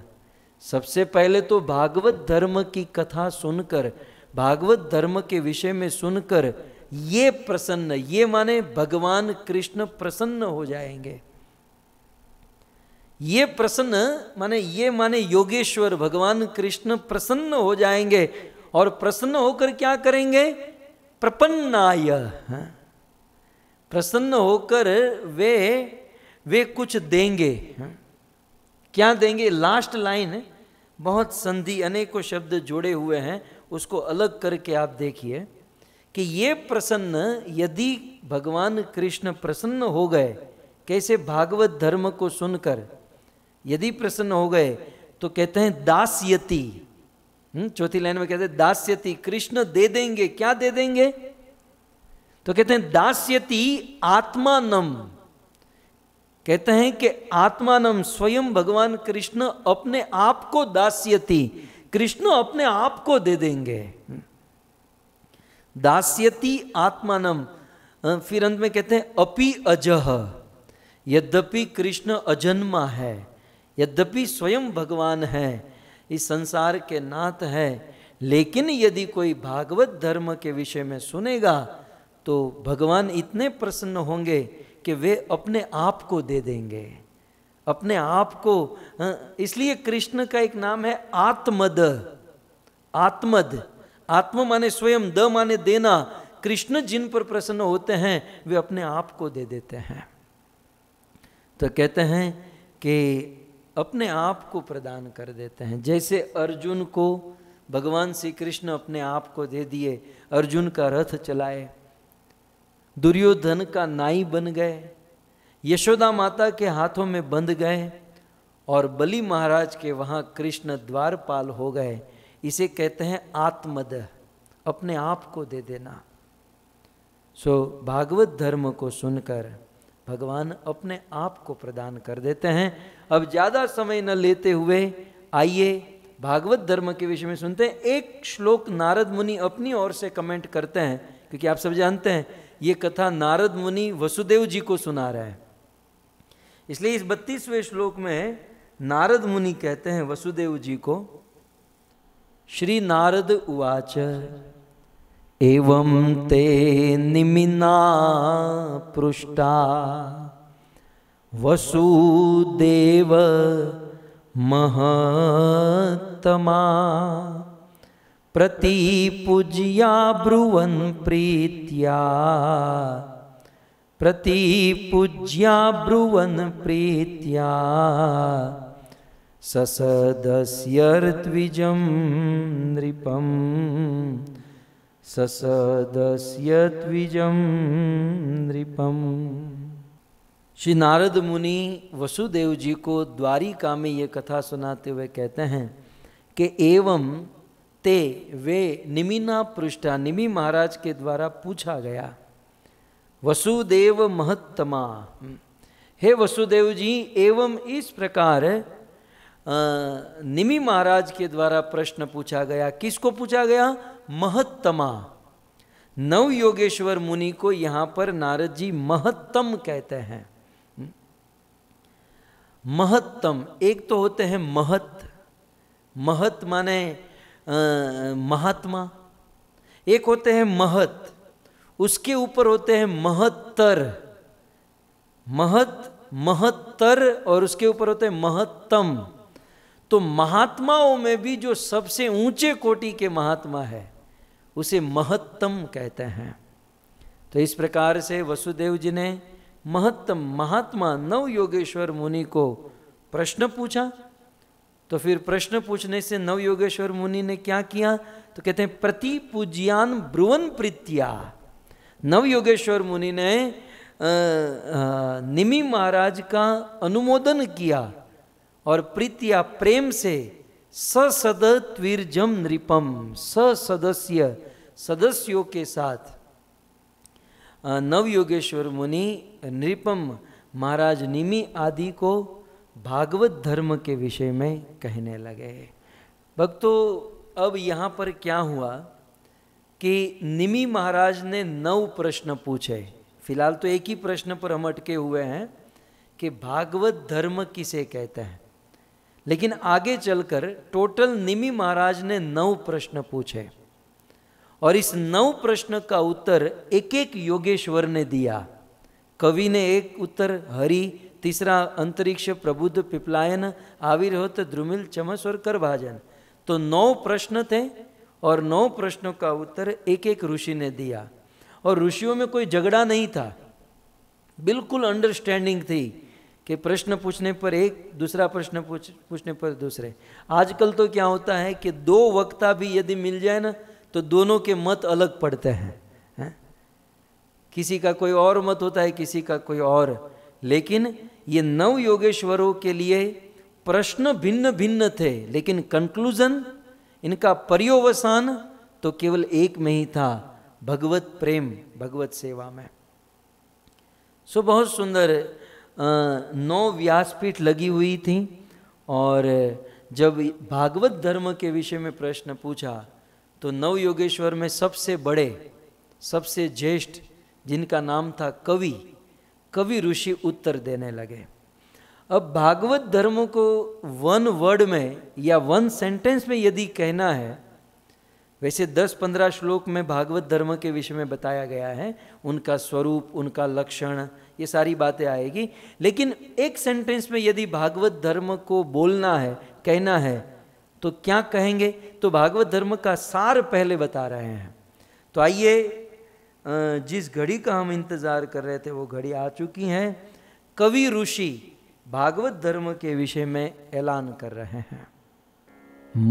सबसे पहले तो भागवत धर्म की कथा सुनकर भागवत धर्म के विषय में सुनकर ये प्रसन्न ये माने भगवान कृष्ण प्रसन्न हो जाएंगे ये प्रसन्न माने ये माने योगेश्वर भगवान कृष्ण प्रसन्न हो जाएंगे और प्रसन्न होकर क्या करेंगे प्रपन्नाय हाँ। प्रसन्न होकर वे वे कुछ देंगे हाँ। क्या देंगे लास्ट लाइन बहुत संधि अनेकों शब्द जोड़े हुए हैं उसको अलग करके आप देखिए कि ये प्रसन्न यदि भगवान कृष्ण प्रसन्न हो गए कैसे भागवत धर्म को सुनकर यदि प्रसन्न हो गए तो कहते हैं दास्यति हम्म, चौथी लाइन में कहते हैं दास्यति कृष्ण दे देंगे क्या दे देंगे तो कहते हैं दास्यति आत्मानम कहते हैं कि आत्मानम स्वयं भगवान कृष्ण अपने आप को दास्यति कृष्ण अपने आप को दे देंगे दास्यति आत्मान फिर अंत में कहते हैं अपि अजह यद्यपि कृष्ण अजन्मा है यद्यपि स्वयं भगवान है इस संसार के नाथ है लेकिन यदि कोई भागवत धर्म के विषय में सुनेगा तो भगवान इतने प्रसन्न होंगे कि वे अपने आप को दे देंगे अपने आप को हाँ, इसलिए कृष्ण का एक नाम है आत्मद आत्मद आत्म माने स्वयं द माने देना कृष्ण जिन पर प्रसन्न होते हैं वे अपने आप को दे देते हैं तो कहते हैं कि अपने आप को प्रदान कर देते हैं जैसे अर्जुन को भगवान श्री कृष्ण अपने आप को दे दिए अर्जुन का रथ चलाए दुर्योधन का नाई बन गए यशोदा माता के हाथों में बंध गए और बलि महाराज के वहाँ कृष्ण द्वारपाल हो गए इसे कहते हैं आत्मदह अपने आप को दे देना सो so, भागवत धर्म को सुनकर भगवान अपने आप को प्रदान कर देते हैं अब ज़्यादा समय न लेते हुए आइए भागवत धर्म के विषय में सुनते हैं एक श्लोक नारद मुनि अपनी ओर से कमेंट करते हैं क्योंकि आप सब जानते हैं ये कथा नारद मुनि वसुदेव जी को सुना रहा है इसलिए इस बत्तीसवें श्लोक में नारद मुनि कहते हैं वसुदेव जी को श्री नारद उवाच एवं ते निमिना पृष्टा वसुदेव महतमा पूज्या ब्रुवन प्रीत्या पूज्या ब्रुवन प्रीत्या ससदस्यर्त्विजं नृपं ससदस्यत्विजं नृपम श्री नारद मुनि वसुदेव जी को द्वारिका में ये कथा सुनाते हुए कहते हैं कि एवं ते वे निमिना पृष्ठा निमी महाराज के द्वारा पूछा गया वसुदेव महत्तमा हे वसुदेव जी एवं इस प्रकार निमि महाराज के द्वारा प्रश्न पूछा गया किसको पूछा गया महत्तमा नव योगेश्वर मुनि को यहां पर नारद जी महत्तम कहते हैं महत्तम एक तो होते हैं महत महत माने महात्मा एक होते हैं महत उसके ऊपर होते हैं महत्तर महत महत्तर और उसके ऊपर होते हैं महत्तम तो महात्माओं में भी जो सबसे ऊंचे कोटि के महात्मा है उसे महत्तम कहते हैं तो इस प्रकार से वसुदेव जी ने महत्तम महात्मा नव योगेश्वर मुनि को प्रश्न पूछा तो फिर प्रश्न पूछने से नव योगेश्वर मुनि ने क्या किया तो कहते हैं प्रति पूज्यान ब्रुवन प्रीत्या नव योगेश्वर मुनि ने निमी महाराज का अनुमोदन किया और प्रीतिया प्रेम से ससद त्वीर्जम नृपम ससदस्य सदस्यों के साथ नवयोगेश्वर मुनि नृपम महाराज निमी आदि को भागवत धर्म के विषय में कहने लगे भक्तों अब यहाँ पर क्या हुआ कि निमी महाराज ने नौ प्रश्न पूछे फिलहाल तो एक ही प्रश्न पर हम अटके हुए हैं कि भागवत धर्म किसे कहते हैं लेकिन आगे चलकर टोटल निमी महाराज ने नौ प्रश्न पूछे और इस नौ प्रश्न का उत्तर एक एक योगेश्वर ने दिया कवि ने एक उत्तर हरि तीसरा अंतरिक्ष प्रबुद्ध पिपलायन आविर्त द्रुमिल चमस और करभाजन तो नौ प्रश्न थे और नौ प्रश्नों का उत्तर एक एक ऋषि ने दिया और ऋषियों में कोई झगड़ा नहीं था बिल्कुल अंडरस्टैंडिंग थी कि प्रश्न पूछने पर एक दूसरा प्रश्न पूछ पूछने पर दूसरे आजकल तो क्या होता है कि दो वक्ता भी यदि मिल जाए ना तो दोनों के मत अलग पड़ते हैं है? किसी का कोई और मत होता है किसी का कोई और लेकिन ये नव योगेश्वरों के लिए प्रश्न भिन्न भिन्न थे लेकिन कंक्लूजन इनका पर्यवसान तो केवल एक में ही था भगवत प्रेम भगवत सेवा में सो बहुत सुंदर नौ व्यासपीठ लगी हुई थी और जब भागवत धर्म के विषय में प्रश्न पूछा तो नव योगेश्वर में सबसे बड़े सबसे ज्येष्ठ जिनका नाम था कवि कवि ऋषि उत्तर देने लगे अब भागवत धर्म को वन वर्ड में या वन सेंटेंस में यदि कहना है वैसे 10-15 श्लोक में भागवत धर्म के विषय में बताया गया है उनका स्वरूप उनका लक्षण ये सारी बातें आएगी लेकिन एक सेंटेंस में यदि भागवत धर्म को बोलना है कहना है तो क्या कहेंगे तो भागवत धर्म का सार पहले बता रहे हैं तो आइए जिस घड़ी का हम इंतज़ार कर रहे थे वो घड़ी आ चुकी है कवि ऋषि भागवत धर्म के विषय में ऐलान कर रहे हैं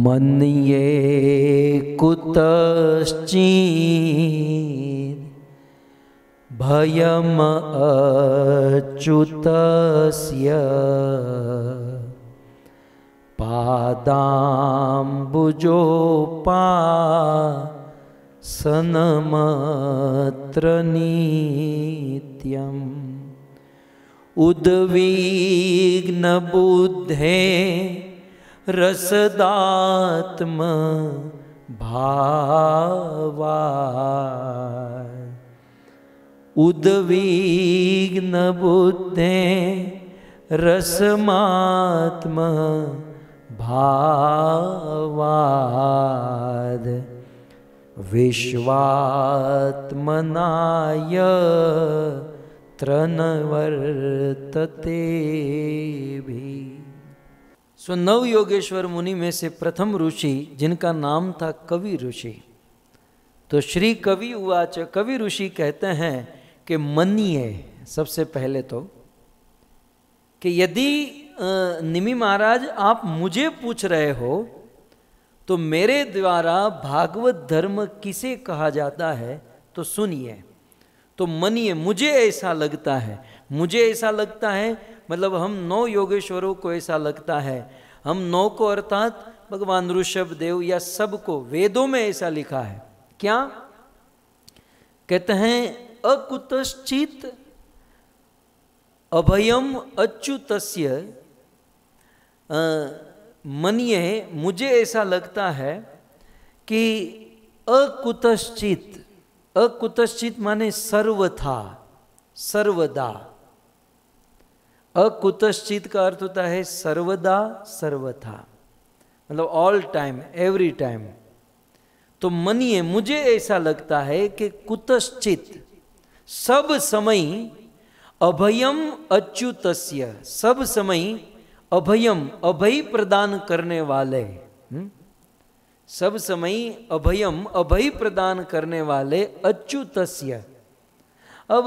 मन ये कुतश्ची भयम अच्युतस्य पादाम्बुजोपा सनमात्र नित्यम् बुद्धे रसदात्म भावा बुद्धे रसमात्म भावाद विश्वात्मनाय त्रनवर्तते भी सो नव योगेश्वर मुनि में से प्रथम ऋषि जिनका नाम था कवि ऋषि तो श्री कवि उवाच कवि ऋषि कहते हैं कि मनिए सबसे पहले तो कि यदि निमी महाराज आप मुझे पूछ रहे हो तो मेरे द्वारा भागवत धर्म किसे कहा जाता है तो सुनिए तो मनिए मुझे ऐसा लगता है मुझे ऐसा लगता है मतलब हम नौ योगेश्वरों को ऐसा लगता है हम नौ को अर्थात भगवान ऋषभ देव या सबको वेदों में ऐसा लिखा है क्या कहते हैं अकुतश्चित अभयम अच्युत मनिए मुझे ऐसा लगता है कि अकुतश्चित अकुतश्चित माने सर्वथा सर्वदा अकुतश्चित का अर्थ होता है सर्वदा सर्वथा मतलब ऑल टाइम एवरी टाइम तो मनिए मुझे ऐसा लगता है कि कुतश्चित सब समय अभयम अच्युतस्य सब समय अभयम अभय प्रदान करने वाले हुँ? हम्म? सब समय अभयम अभय प्रदान करने वाले अच्युतस्य अब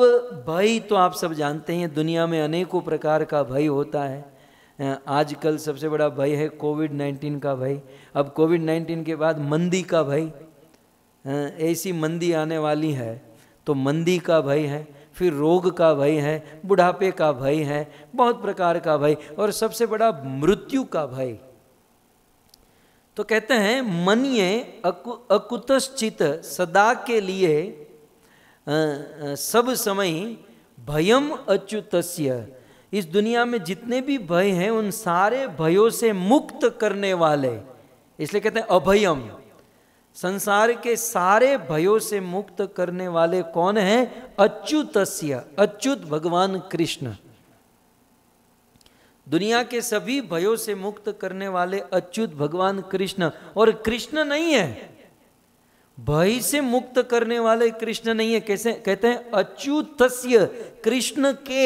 भय तो आप सब जानते हैं दुनिया में अनेकों प्रकार का भय होता है आजकल सबसे बड़ा भय है कोविड नाइन्टीन का भय अब कोविड नाइन्टीन के बाद मंदी का भय ऐसी मंदी आने वाली है तो मंदी का भय है फिर रोग का भय है बुढ़ापे का भय है बहुत प्रकार का भय और सबसे बड़ा मृत्यु का भय तो कहते हैं मनिए अकु अकुतश्चित सदा के लिए आ, सब समय भयम अच्युतस्य इस दुनिया में जितने भी भय हैं उन सारे भयों से मुक्त करने वाले इसलिए कहते हैं अभयम संसार के सारे भयों से मुक्त करने वाले कौन है अच्युतस्य अच्युत भगवान कृष्ण दुनिया के सभी भयों से मुक्त करने वाले अच्युत भगवान कृष्ण और कृष्ण नहीं है भय से मुक्त करने वाले कृष्ण नहीं है कैसे कहते हैं अच्युत कृष्ण के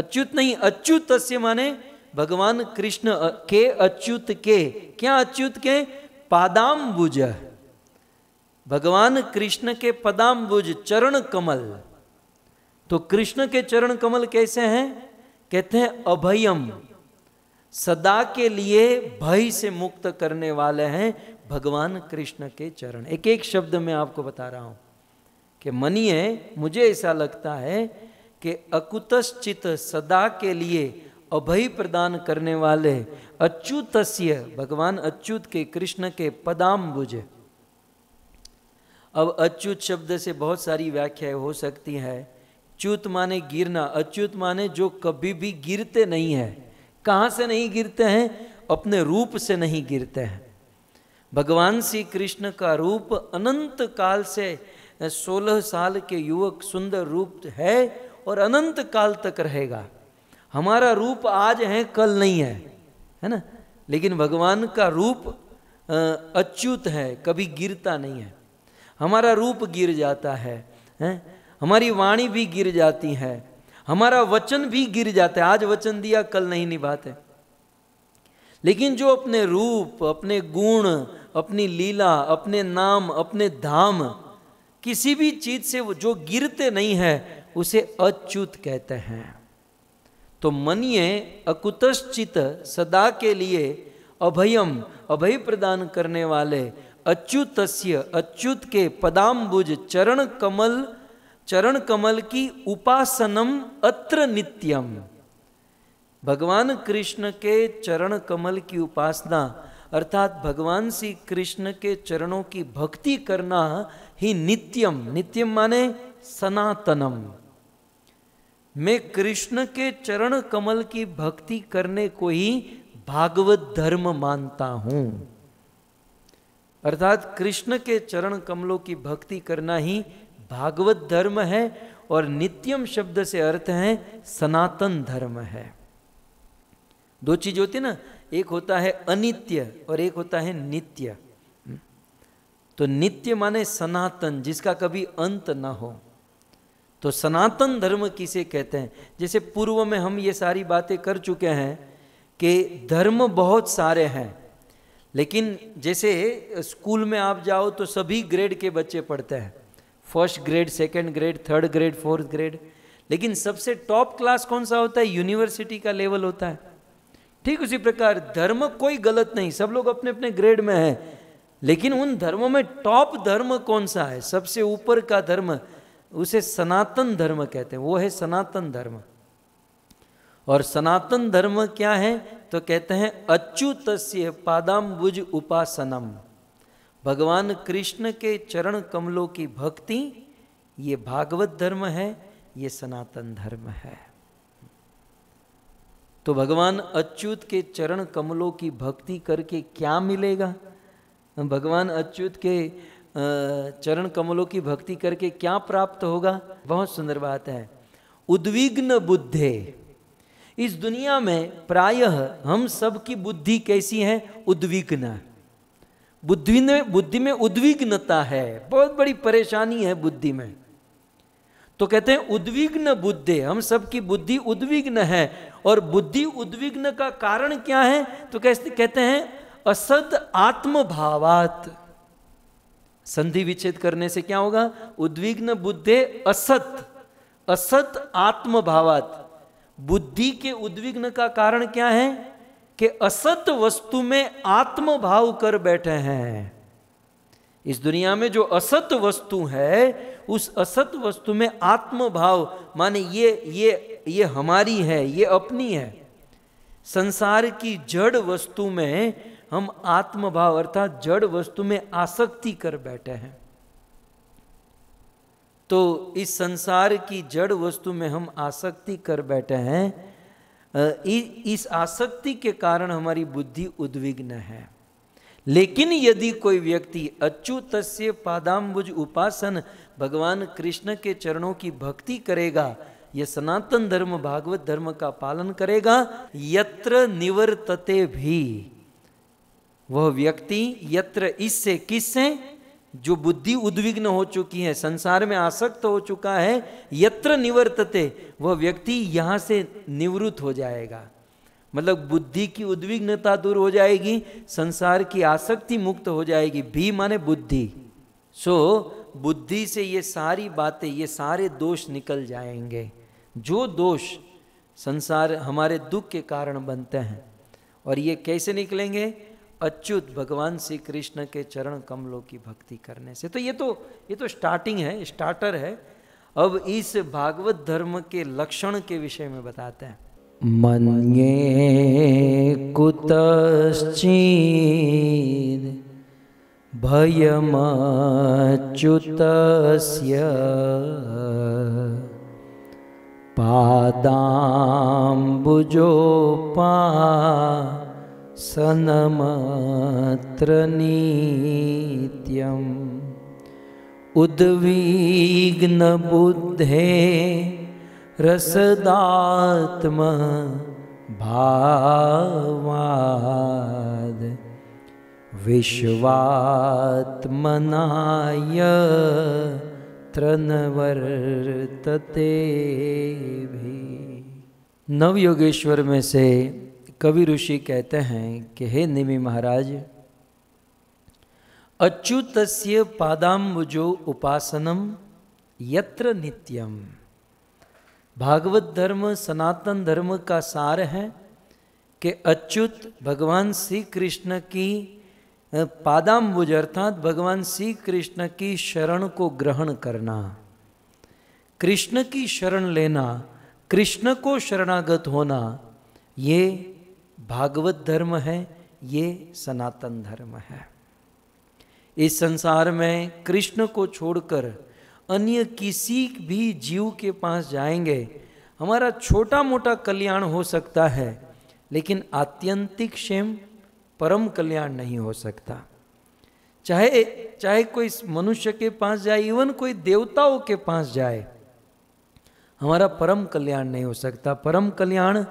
अच्युत नहीं अच्युतस्य माने भगवान कृष्ण के अच्युत के क्या अच्युत के पादाम पादाम्बुज भगवान कृष्ण के पदाम्बुज चरण कमल तो कृष्ण के चरण कमल कैसे हैं कहते हैं अभयम सदा के लिए भय से मुक्त करने वाले हैं भगवान कृष्ण के चरण एक एक शब्द में आपको बता रहा हूं कि मनिए मुझे ऐसा लगता है कि अकुतश्चित सदा के लिए अभय प्रदान करने वाले अच्युत भगवान अच्युत के कृष्ण के पदाम्बुज अब अच्युत शब्द से बहुत सारी व्याख्याएं हो सकती हैं च्युत माने गिरना अच्युत माने जो कभी भी गिरते नहीं है कहाँ से नहीं गिरते हैं अपने रूप से नहीं गिरते हैं भगवान श्री कृष्ण का रूप अनंत काल से सोलह साल के युवक सुंदर रूप है और अनंत काल तक रहेगा हमारा रूप आज है कल नहीं है है ना लेकिन भगवान का रूप अच्युत है कभी गिरता नहीं है हमारा रूप गिर जाता है हैं हमारी वाणी भी गिर जाती है हमारा वचन भी गिर जाता है आज वचन दिया कल नहीं निभाते लेकिन जो अपने रूप अपने गुण अपनी लीला अपने नाम अपने धाम किसी भी चीज से जो गिरते नहीं है उसे अच्युत कहते हैं तो मनिए अकुतश्चित सदा के लिए अभयम अभय प्रदान करने वाले अच्युतस्य अच्युत के पदाम्बुज चरण कमल चरण कमल की उपासनम अत्र नित्यम भगवान कृष्ण के चरण कमल की उपासना अर्थात भगवान श्री कृष्ण के चरणों की भक्ति करना ही नित्यम नित्यम माने सनातनम मैं कृष्ण के चरण कमल की भक्ति करने को ही भागवत धर्म मानता हूं अर्थात कृष्ण के चरण कमलों की भक्ति करना ही भागवत धर्म है और नित्यम शब्द से अर्थ है सनातन धर्म है दो चीज होती है ना एक होता है अनित्य और एक होता है नित्य तो नित्य माने सनातन जिसका कभी अंत ना हो तो सनातन धर्म किसे कहते हैं जैसे पूर्व में हम ये सारी बातें कर चुके हैं कि धर्म बहुत सारे हैं लेकिन जैसे स्कूल में आप जाओ तो सभी ग्रेड के बच्चे पढ़ते हैं first grade second grade third grade fourth grade लेकिन सबसे टॉप क्लास कौन सा होता है यूनिवर्सिटी का लेवल होता है ठीक उसी प्रकार धर्म कोई गलत नहीं सब लोग अपने अपने ग्रेड में हैं लेकिन उन धर्मों में टॉप धर्म कौन सा है सबसे ऊपर का धर्म उसे सनातन धर्म कहते हैं वो है सनातन धर्म और सनातन धर्म क्या है तो कहते हैं अच्युत पादाम्बुज उपासनम भगवान कृष्ण के चरण कमलों की भक्ति ये भागवत धर्म है ये सनातन धर्म है तो भगवान अच्युत के चरण कमलों की भक्ति करके क्या मिलेगा भगवान अच्युत के चरण कमलों की भक्ति करके क्या प्राप्त होगा बहुत सुंदर बात है उद्विग्न बुद्धे इस दुनिया में प्रायः हम सब की बुद्धि कैसी है उद्विग्न बुद्धि में बुद्धि में उद्विग्नता है बहुत बड़ी परेशानी है बुद्धि में तो कहते हैं उद्विग्न बुद्धि हम सब की बुद्धि उद्विग्न है और बुद्धि उद्विग्न का कारण क्या है तो कहते कहते हैं असद आत्मभावात संधि विच्छेद करने से क्या होगा उद्विग्न बुद्धि असत असत आत्मभावात बुद्धि के उद्विग्न का कारण क्या है कि असत वस्तु में आत्मभाव कर बैठे हैं इस दुनिया में जो असत वस्तु है उस असत वस्तु में आत्मभाव माने ये ये ये हमारी है ये अपनी है संसार की जड़ वस्तु में हम आत्मभाव अर्थात जड़ वस्तु में आसक्ति कर बैठे हैं तो इस संसार की जड़ वस्तु में हम आसक्ति कर बैठे हैं इस आसक्ति के कारण हमारी बुद्धि उद्विग्न है लेकिन यदि कोई व्यक्ति अच्युत पादाम्बुज उपासन भगवान कृष्ण के चरणों की भक्ति करेगा यह सनातन धर्म भागवत धर्म का पालन करेगा यत्र निवर्तते भी वह व्यक्ति यत्र इससे किससे जो बुद्धि उद्विग्न हो चुकी है संसार में आसक्त हो चुका है यत्र निवर्तते वह व्यक्ति यहाँ से निवृत्त हो जाएगा मतलब बुद्धि की उद्विग्नता दूर हो जाएगी संसार की आसक्ति मुक्त हो जाएगी भी माने बुद्धि सो so, बुद्धि से ये सारी बातें ये सारे दोष निकल जाएंगे जो दोष संसार हमारे दुख के कारण बनते हैं और ये कैसे निकलेंगे अच्युत भगवान श्री कृष्ण के चरण कमलों की भक्ति करने से तो ये तो ये तो स्टार्टिंग है स्टार्टर है अब इस भागवत धर्म के लक्षण के विषय में बताते हैं मन ये कुतश्चिद भयमच्युतस्य पादाम्बुजोपा सनमात्र उद्विग्न बुद्धे रसदात्म भावाद विश्वात्मनाय त्रनवर्तते भी नवयोगेश्वर में से कवि ऋषि कहते हैं कि हे निमि महाराज अच्युत पादाम्बुजो उपासनम यत्र नित्यम भागवत धर्म सनातन धर्म का सार है कि अच्युत भगवान श्री कृष्ण की पादाम्बुज अर्थात भगवान श्री कृष्ण की शरण को ग्रहण करना कृष्ण की शरण लेना कृष्ण को शरणागत होना ये भागवत धर्म है ये सनातन धर्म है इस संसार में कृष्ण को छोड़कर अन्य किसी भी जीव के पास जाएंगे हमारा छोटा मोटा कल्याण हो सकता है लेकिन आत्यंतिक क्षेम परम कल्याण नहीं हो सकता चाहे चाहे कोई मनुष्य के पास जाए इवन कोई देवताओं के पास जाए हमारा परम कल्याण नहीं हो सकता परम कल्याण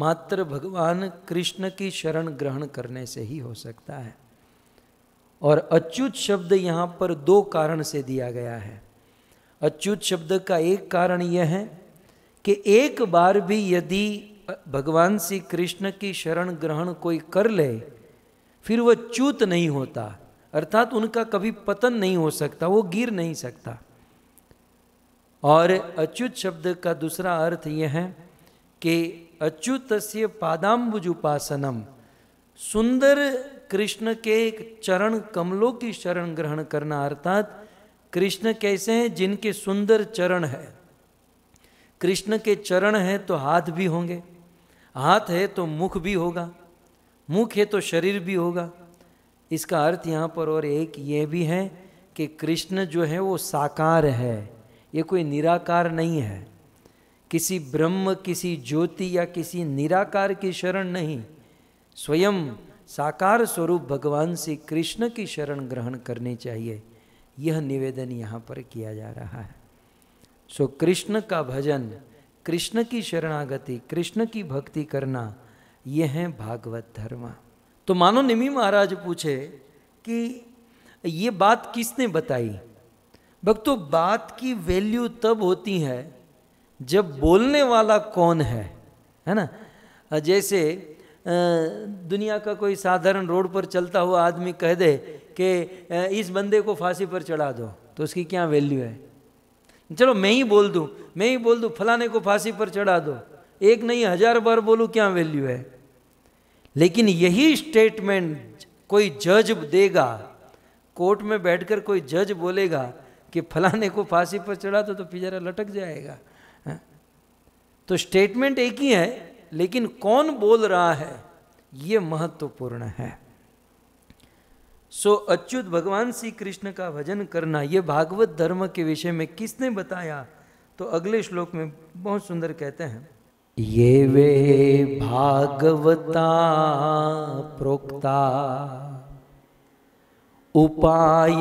मात्र भगवान कृष्ण की शरण ग्रहण करने से ही हो सकता है और अच्युत शब्द यहाँ पर दो कारण से दिया गया है अच्युत शब्द का एक कारण यह है कि एक बार भी यदि भगवान श्री कृष्ण की शरण ग्रहण कोई कर ले फिर वह च्युत नहीं होता अर्थात उनका कभी पतन नहीं हो सकता वो गिर नहीं सकता और अच्युत शब्द का दूसरा अर्थ यह है कि अच्युत उपासनम सुंदर कृष्ण के चरण कमलों की शरण ग्रहण करना अर्थात कृष्ण कैसे हैं जिनके सुंदर चरण है कृष्ण के चरण हैं तो हाथ भी होंगे हाथ है तो मुख भी होगा मुख है तो शरीर भी होगा इसका अर्थ यहाँ पर और एक ये भी है कि कृष्ण जो है वो साकार है ये कोई निराकार नहीं है किसी ब्रह्म किसी ज्योति या किसी निराकार की शरण नहीं स्वयं साकार स्वरूप भगवान श्री कृष्ण की शरण ग्रहण करनी चाहिए यह निवेदन यहाँ पर किया जा रहा है सो कृष्ण का भजन कृष्ण की शरणागति कृष्ण की भक्ति करना यह है भागवत धर्म तो मानो निमी महाराज पूछे कि ये बात किसने बताई भक्तों बात की वैल्यू तब होती है जब बोलने वाला कौन है है ना जैसे दुनिया का कोई साधारण रोड पर चलता हुआ आदमी कह दे कि इस बंदे को फांसी पर चढ़ा दो तो उसकी क्या वैल्यू है चलो मैं ही बोल दूँ मैं ही बोल दूँ फलाने को फांसी पर चढ़ा दो एक नहीं हजार बार बोलूँ क्या वैल्यू है लेकिन यही स्टेटमेंट कोई जज देगा कोर्ट में बैठकर कोई जज बोलेगा कि फलाने को फांसी पर चढ़ा दो तो पिजारा लटक जाएगा तो स्टेटमेंट एक ही है लेकिन कौन बोल रहा है ये महत्वपूर्ण है सो अच्युत भगवान श्री कृष्ण का भजन करना ये भागवत धर्म के विषय में किसने बताया तो अगले श्लोक में बहुत सुंदर कहते हैं ये वे भागवता प्रोक्ता उपायात्मलब्धये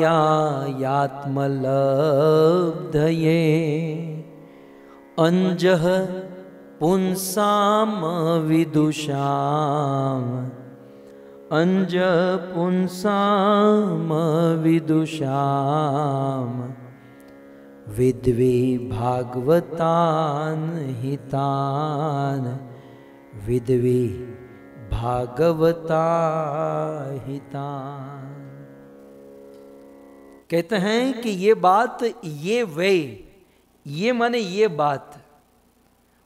अंजह पुंसाम विदुषा अंज पुंसाम विदुषा विद्वी भागवतान हितान विद्वी भागवता हितान कहते हैं कि ये बात ये वे ये माने ये बात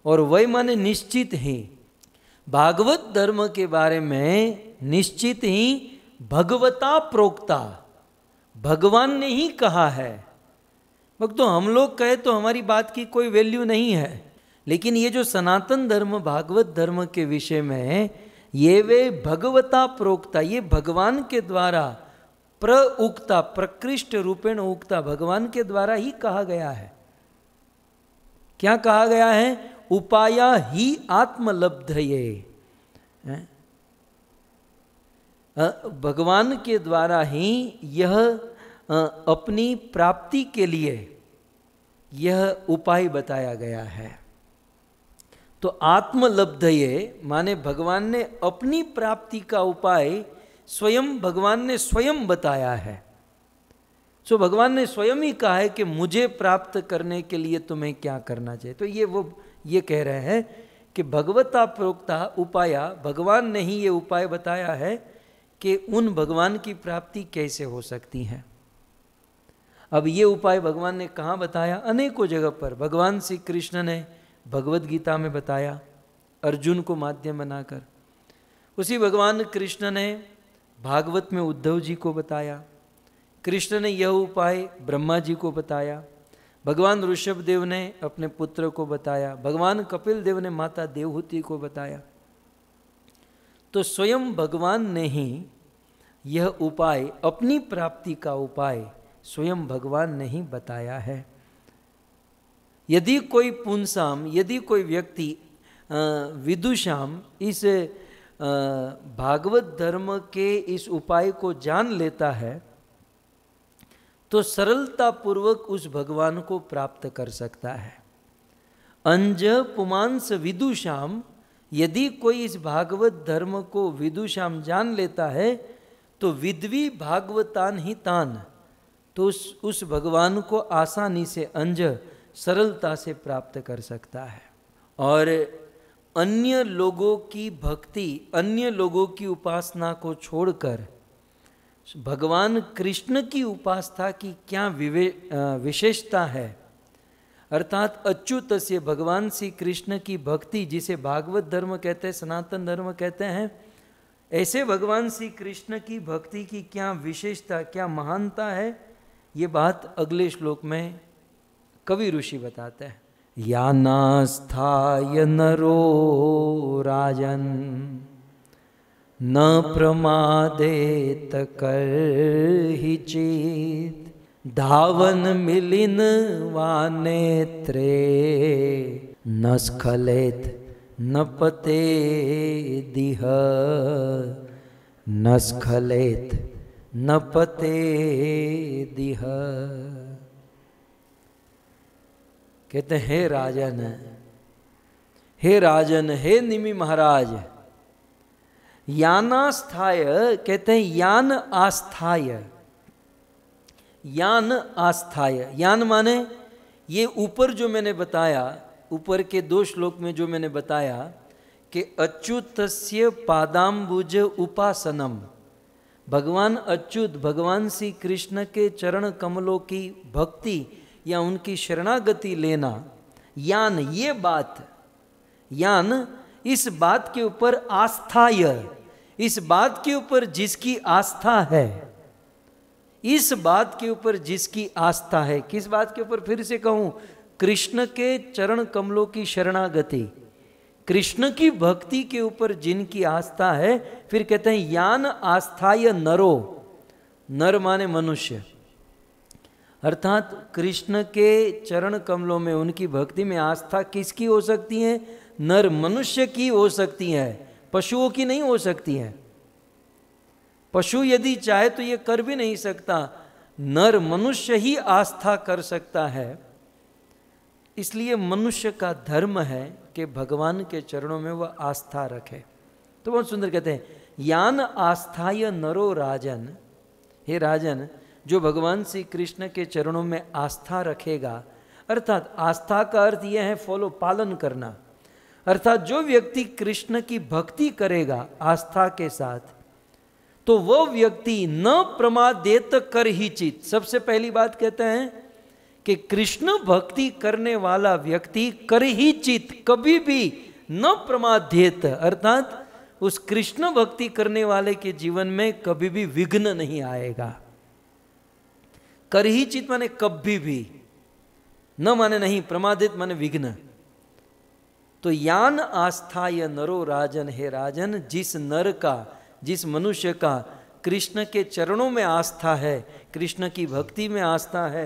और वही माने निश्चित ही भागवत धर्म के बारे में निश्चित ही भगवता प्रोक्ता भगवान ने ही कहा है भक्तों हम लोग कहे तो हमारी बात की कोई वैल्यू नहीं है लेकिन ये जो सनातन धर्म भागवत धर्म के विषय में ये वे भगवता प्रोक्ता ये भगवान के द्वारा प्र उक्ता प्रकृष्ट रूपेण उक्ता भगवान के द्वारा ही कहा गया है क्या कहा गया है उपाय ही आत्मलब्धये भगवान के द्वारा ही यह अपनी प्राप्ति के लिए यह उपाय बताया गया है तो आत्मलब्धये माने भगवान ने अपनी प्राप्ति का उपाय स्वयं भगवान ने स्वयं बताया है सो भगवान ने स्वयं ही कहा है कि मुझे प्राप्त करने के लिए तुम्हें क्या करना चाहिए तो ये वो ये कह रहे हैं कि भगवता प्रोक्ता उपाया भगवान ने ही ये उपाय बताया है कि उन भगवान की प्राप्ति कैसे हो सकती है अब ये उपाय भगवान ने कहाँ बताया अनेकों जगह पर भगवान श्री कृष्ण ने भगवत गीता में बताया अर्जुन को माध्यम बनाकर उसी भगवान कृष्ण ने भागवत में उद्धव जी को बताया कृष्ण ने यह उपाय ब्रह्मा जी को बताया भगवान ऋषभदेव ने अपने पुत्र को बताया भगवान कपिल देव ने माता देवहूति को बताया तो स्वयं भगवान ने ही यह उपाय अपनी प्राप्ति का उपाय स्वयं भगवान ने ही बताया है यदि कोई पुनसाम यदि कोई व्यक्ति विदुषाम इस भागवत धर्म के इस उपाय को जान लेता है तो सरलता पूर्वक उस भगवान को प्राप्त कर सकता है अंज पुमांस विदुषाम यदि कोई इस भागवत धर्म को विदुषाम जान लेता है तो विद्वी भागवतान ही तान तो उस उस भगवान को आसानी से अंज सरलता से प्राप्त कर सकता है और अन्य लोगों की भक्ति अन्य लोगों की उपासना को छोड़कर भगवान कृष्ण की उपासना की क्या विशेषता है अर्थात अच्युत से भगवान श्री कृष्ण की भक्ति जिसे भागवत धर्म कहते हैं सनातन धर्म कहते हैं ऐसे भगवान श्री कृष्ण की भक्ति की क्या विशेषता क्या महानता है ये बात अगले श्लोक में कवि ऋषि बताते हैं या नास्थाय नरो राजन न प्रमादेत कर ही चीत धावन मिलिन वा नेत्रे न स्खलेत न पते दिह न स्खलेत न पते दिह कहते हैं राजन हे राजन हे निमि महाराज यानास्थाय कहते हैं यान आस्थाय यान आस्थाय यान माने ये ऊपर जो मैंने बताया ऊपर के दो श्लोक में जो मैंने बताया कि अच्युत पादाम्बुज उपासनम भगवान अच्युत भगवान श्री कृष्ण के चरण कमलों की भक्ति या उनकी शरणागति लेना यान ये बात यान इस बात के ऊपर आस्थाय इस बात के ऊपर जिसकी आस्था है इस बात के ऊपर जिसकी आस्था है किस बात के ऊपर फिर से कहूं कृष्ण के चरण कमलों की शरणागति कृष्ण की भक्ति के ऊपर जिनकी आस्था है फिर कहते हैं यान या नरो नर माने मनुष्य अर्थात कृष्ण के चरण कमलों में उनकी भक्ति में आस्था किसकी हो सकती है नर मनुष्य की हो सकती है पशुओं की नहीं हो सकती है पशु यदि चाहे तो ये कर भी नहीं सकता नर मनुष्य ही आस्था कर सकता है इसलिए मनुष्य का धर्म है कि भगवान के चरणों में वह आस्था रखे तो बहुत सुंदर कहते हैं यान आस्थाय नरो राजन हे राजन जो भगवान श्री कृष्ण के चरणों में आस्था रखेगा अर्थात आस्था का अर्थ यह है फॉलो पालन करना अर्थात जो व्यक्ति कृष्ण की भक्ति करेगा आस्था के साथ तो वह व्यक्ति न प्रमादेत कर ही चित सबसे पहली बात कहते हैं कि कृष्ण भक्ति करने वाला व्यक्ति कर ही चित कभी भी न प्रमादेत अर्थात उस कृष्ण भक्ति करने वाले के जीवन में कभी भी विघ्न नहीं आएगा कर ही चित माने कभी भी न माने नहीं प्रमादित माने विघ्न तो यान आस्था ये नरो राजन हे राजन जिस नर का जिस मनुष्य का कृष्ण के चरणों में आस्था है कृष्ण की भक्ति में आस्था है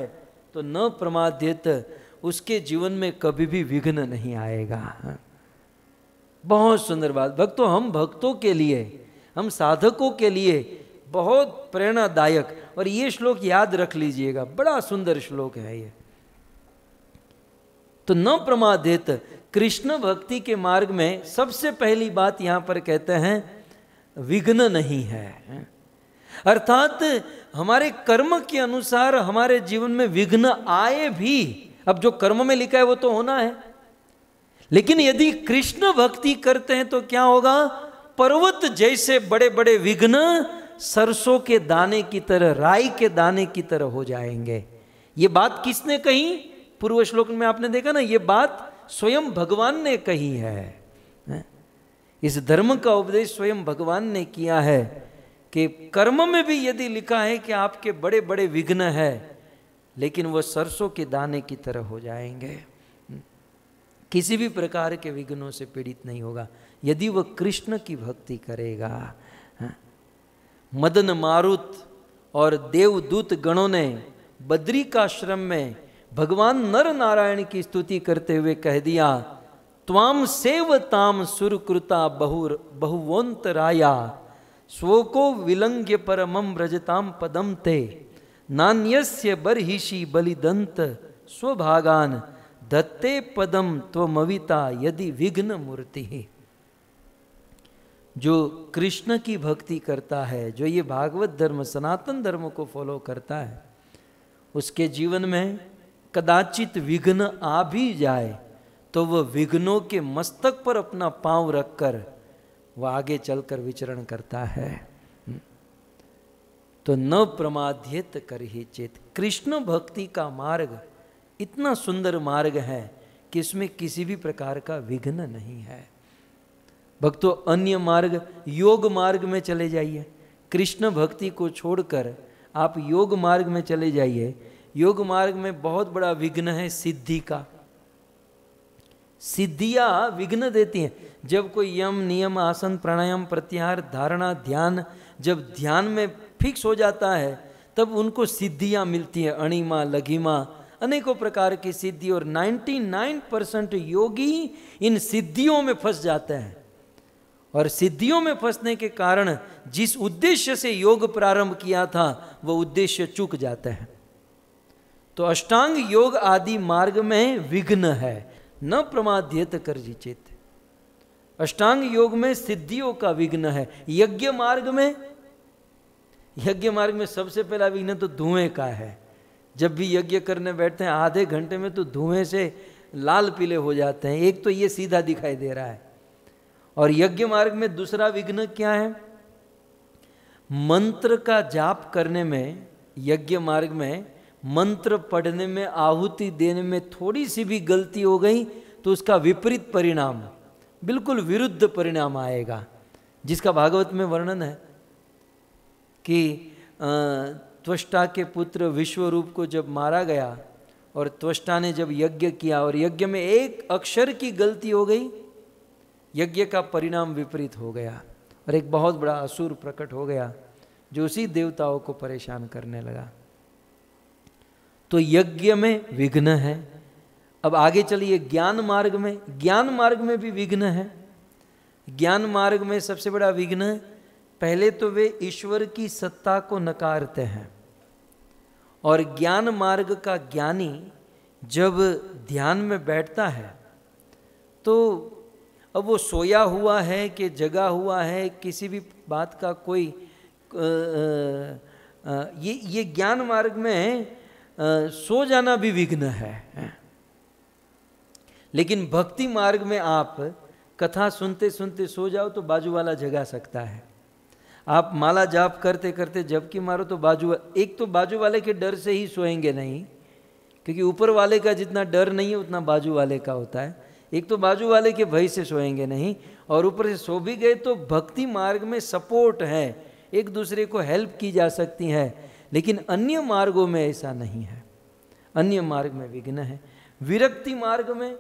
तो न प्रमाद्यत उसके जीवन में कभी भी विघ्न नहीं आएगा बहुत सुंदर बात भक्तों हम भक्तों के लिए हम साधकों के लिए बहुत प्रेरणादायक और ये श्लोक याद रख लीजिएगा बड़ा सुंदर श्लोक है ये तो न प्रमादित कृष्ण भक्ति के मार्ग में सबसे पहली बात यहां पर कहते हैं विघ्न नहीं है अर्थात हमारे कर्म के अनुसार हमारे जीवन में विघ्न आए भी अब जो कर्म में लिखा है वो तो होना है लेकिन यदि कृष्ण भक्ति करते हैं तो क्या होगा पर्वत जैसे बड़े बड़े विघ्न सरसों के दाने की तरह राई के दाने की तरह हो जाएंगे ये बात किसने कही पूर्व श्लोक में आपने देखा ना ये बात स्वयं भगवान ने कही है इस धर्म का उपदेश स्वयं भगवान ने किया है कि कर्म में भी यदि लिखा है कि आपके बड़े बड़े विघ्न है लेकिन वह सरसों के दाने की तरह हो जाएंगे हम्म। किसी भी प्रकार के विघ्नों से पीड़ित नहीं होगा यदि वह कृष्ण की भक्ति करेगा मदन मारुत और देवदूत गणों ने बद्री का आश्रम में भगवान नर नारायण की स्तुति करते हुए कह दिया त्वाम सेवताम ताम सुरकृता बहुर बहुवोन्तराया स्वको विलंग्य परमम व्रजताम पदम ते नान्यस्य बरहिषि बलिदंत स्वभागान दत्ते पदम त्वमविता यदि विघ्न मूर्ति जो कृष्ण की भक्ति करता है जो ये भागवत धर्म सनातन धर्म को फॉलो करता है उसके जीवन में कदाचित विघ्न आ भी जाए तो वह विघ्नों के मस्तक पर अपना पांव रखकर वह आगे चलकर विचरण करता है तो न प्रमाध्यत कर ही चेत कृष्ण भक्ति का मार्ग इतना सुंदर मार्ग है कि इसमें किसी भी प्रकार का विघ्न नहीं है भक्तों अन्य मार्ग योग मार्ग में चले जाइए कृष्ण भक्ति को छोड़कर आप योग मार्ग में चले जाइए योग मार्ग में बहुत बड़ा विघ्न है सिद्धि का सिद्धियां विघ्न देती हैं जब कोई यम नियम आसन प्राणायाम प्रत्याहार धारणा ध्यान जब ध्यान में फिक्स हो जाता है तब उनको सिद्धियां मिलती हैं अणिमा लघिमा अनेकों प्रकार की सिद्धि और 99 परसेंट योगी इन सिद्धियों में फंस जाते हैं और सिद्धियों में फंसने के कारण जिस उद्देश्य से योग प्रारंभ किया था वह उद्देश्य चूक जाते हैं तो अष्टांग योग आदि मार्ग में विघ्न है न प्रमाद्यत कर चेत अष्टांग योग में सिद्धियों का विघ्न है यज्ञ मार्ग में यज्ञ मार्ग में सबसे पहला विघ्न तो धुएं का है जब भी यज्ञ करने बैठते हैं आधे घंटे में तो धुएं से लाल पीले हो जाते हैं एक तो ये सीधा दिखाई दे रहा है और यज्ञ मार्ग में दूसरा विघ्न क्या है मंत्र का जाप करने में यज्ञ मार्ग में मंत्र पढ़ने में आहुति देने में थोड़ी सी भी गलती हो गई तो उसका विपरीत परिणाम बिल्कुल विरुद्ध परिणाम आएगा जिसका भागवत में वर्णन है कि त्वष्टा के पुत्र विश्वरूप को जब मारा गया और त्वष्टा ने जब यज्ञ किया और यज्ञ में एक अक्षर की गलती हो गई यज्ञ का परिणाम विपरीत हो गया और एक बहुत बड़ा असुर प्रकट हो गया जो उसी देवताओं को परेशान करने लगा तो यज्ञ में विघ्न है अब आगे चलिए ज्ञान मार्ग में ज्ञान मार्ग में भी विघ्न है ज्ञान मार्ग में सबसे बड़ा विघ्न पहले तो वे ईश्वर की सत्ता को नकारते हैं और ज्ञान मार्ग का ज्ञानी जब ध्यान में बैठता है तो अब वो सोया हुआ है कि जगा हुआ है किसी भी बात का कोई आ, आ, आ, ये ये ज्ञान मार्ग में सो जाना भी विघ्न है लेकिन भक्ति मार्ग में आप कथा सुनते सुनते सो जाओ तो बाजू वाला जगा सकता है आप माला जाप करते करते जबकि मारो तो बाजू एक तो बाजू वाले के डर से ही सोएंगे नहीं क्योंकि ऊपर वाले का जितना डर नहीं है उतना बाजू वाले का होता है एक तो बाजू वाले के भय से सोएंगे नहीं और ऊपर से सो भी गए तो भक्ति मार्ग में सपोर्ट है एक दूसरे को हेल्प की जा सकती है लेकिन अन्य मार्गों में ऐसा नहीं है अन्य मार्ग में विघ्न है विरक्ति मार्ग में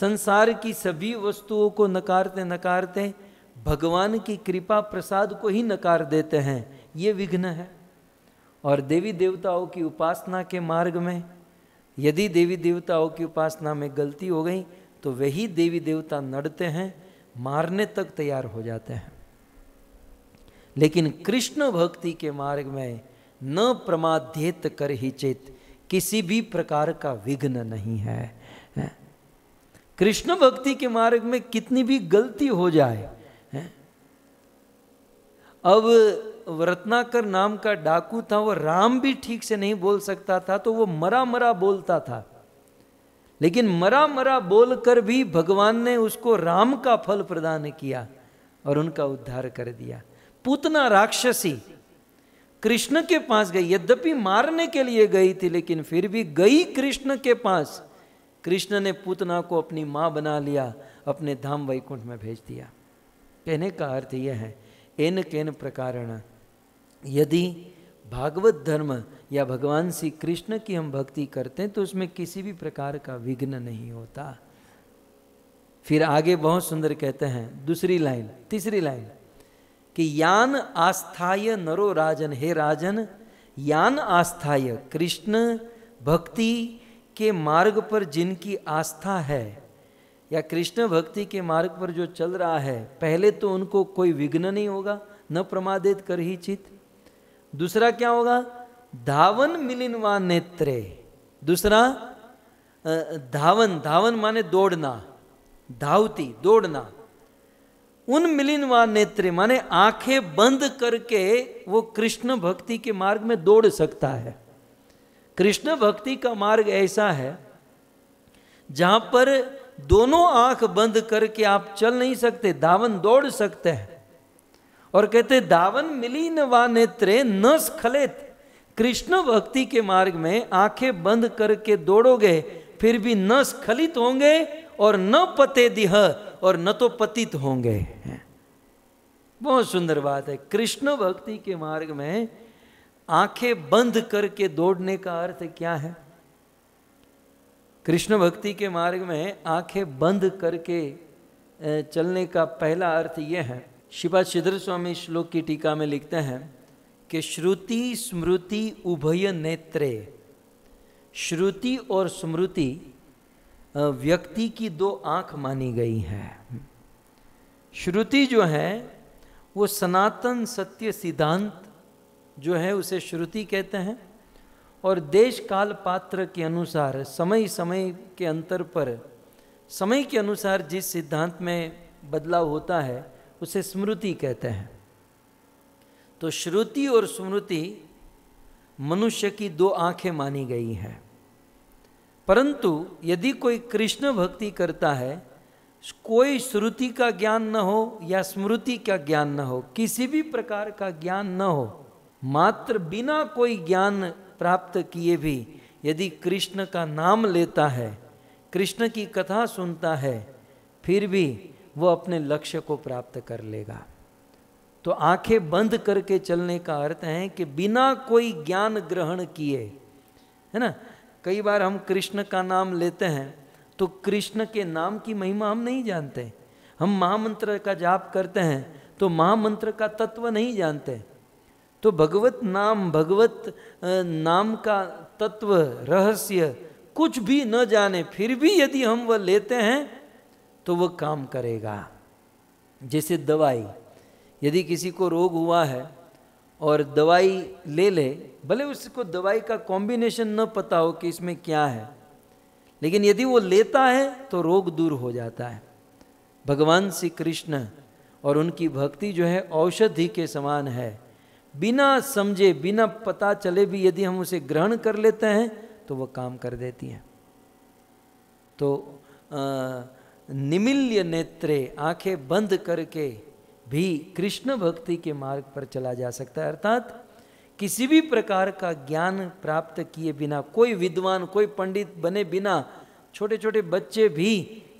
संसार की सभी वस्तुओं को नकारते नकारते भगवान की कृपा प्रसाद को ही नकार देते हैं ये विघ्न है और देवी देवताओं की उपासना के मार्ग में यदि देवी देवताओं की उपासना में गलती हो गई तो वही देवी देवता नड़ते हैं मारने तक तैयार हो जाते हैं लेकिन कृष्ण भक्ति के मार्ग में न प्रमाध्यत कर ही चेत किसी भी प्रकार का विघ्न नहीं है कृष्ण भक्ति के मार्ग में कितनी भी गलती हो जाए है? अब रत्नाकर नाम का डाकू था वो राम भी ठीक से नहीं बोल सकता था तो वो मरा मरा बोलता था लेकिन मरा मरा बोलकर भी भगवान ने उसको राम का फल प्रदान किया और उनका उद्धार कर दिया पूतना राक्षसी कृष्ण के पास गई यद्यपि मारने के लिए गई थी लेकिन फिर भी गई कृष्ण के पास कृष्ण ने पूतना को अपनी माँ बना लिया अपने धाम वैकुंठ में भेज दिया कहने का अर्थ यह है एन केन प्रकारण यदि भागवत धर्म या भगवान श्री कृष्ण की हम भक्ति करते हैं तो उसमें किसी भी प्रकार का विघ्न नहीं होता फिर आगे बहुत सुंदर कहते हैं दूसरी लाइन तीसरी लाइन कि यान आस्थाय नरो राजन हे राजन यान आस्थाय कृष्ण भक्ति के मार्ग पर जिनकी आस्था है या कृष्ण भक्ति के मार्ग पर जो चल रहा है पहले तो उनको कोई विघ्न नहीं होगा न प्रमादित कर ही चित दूसरा क्या होगा धावन मिलिनवा नेत्रे दूसरा धावन धावन माने दौड़ना धावती दौड़ना उन मिलिनवा नेत्र माने आंखें बंद करके वो कृष्ण भक्ति के मार्ग में दौड़ सकता है कृष्ण भक्ति का मार्ग ऐसा है जहां पर दोनों आंख बंद करके आप चल नहीं सकते दावन दौड़ सकते हैं और कहते दावन मिलीन वा नेत्रे न स्खलित कृष्ण भक्ति के मार्ग में आंखें बंद करके दौड़ोगे फिर भी न स्खलित होंगे और न पते दिह और न तो पतित होंगे बहुत सुंदर बात है कृष्ण भक्ति के मार्ग में आंखें बंद करके दौड़ने का अर्थ क्या है कृष्ण भक्ति के मार्ग में आंखें बंद करके चलने का पहला अर्थ यह है शिवा चिद्र स्वामी श्लोक की टीका में लिखते हैं कि श्रुति स्मृति उभय नेत्रे श्रुति और स्मृति व्यक्ति की दो आंख मानी गई है श्रुति जो है वो सनातन सत्य सिद्धांत जो है उसे श्रुति कहते हैं और देश काल पात्र के अनुसार समय समय के अंतर पर समय के अनुसार जिस सिद्धांत में बदलाव होता है उसे स्मृति कहते हैं तो श्रुति और स्मृति मनुष्य की दो आंखें मानी गई हैं परंतु यदि कोई कृष्ण भक्ति करता है कोई श्रुति का ज्ञान न हो या स्मृति का ज्ञान न हो किसी भी प्रकार का ज्ञान न हो मात्र बिना कोई ज्ञान प्राप्त किए भी यदि कृष्ण का नाम लेता है कृष्ण की कथा सुनता है फिर भी वो अपने लक्ष्य को प्राप्त कर लेगा तो आंखें बंद करके चलने का अर्थ है कि बिना कोई ज्ञान ग्रहण किए है ना कई बार हम कृष्ण का नाम लेते हैं तो कृष्ण के नाम की महिमा हम नहीं जानते हम महामंत्र का जाप करते हैं तो महामंत्र का तत्व नहीं जानते तो भगवत नाम भगवत नाम का तत्व रहस्य कुछ भी न जाने फिर भी यदि हम वह लेते हैं तो वह काम करेगा जैसे दवाई यदि किसी को रोग हुआ है और दवाई ले ले भले उसको दवाई का कॉम्बिनेशन न पता हो कि इसमें क्या है लेकिन यदि वो लेता है तो रोग दूर हो जाता है भगवान श्री कृष्ण और उनकी भक्ति जो है औषधि के समान है बिना समझे बिना पता चले भी यदि हम उसे ग्रहण कर लेते हैं तो वह काम कर देती है तो आ, निमिल्य नेत्रे आंखें बंद करके भी कृष्ण भक्ति के मार्ग पर चला जा सकता है अर्थात किसी भी प्रकार का ज्ञान प्राप्त किए बिना कोई विद्वान कोई पंडित बने बिना छोटे छोटे बच्चे भी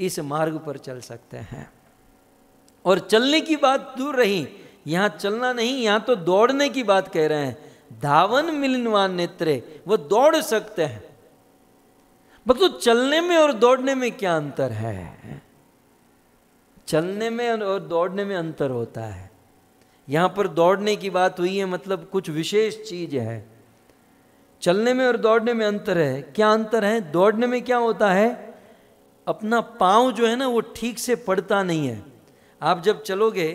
इस मार्ग पर चल सकते हैं और चलने की बात दूर रही यहाँ चलना नहीं यहाँ तो दौड़ने की बात कह रहे हैं धावन मिलनवान नेत्रे वो दौड़ सकते हैं मतलब चलने में और दौड़ने में क्या अंतर है चलने में और दौड़ने में अंतर होता है यहाँ पर दौड़ने की बात हुई है मतलब कुछ विशेष चीज है चलने में और दौड़ने में अंतर है क्या अंतर है दौड़ने में क्या होता है अपना पाँव जो है ना वो ठीक से पड़ता नहीं है आप जब चलोगे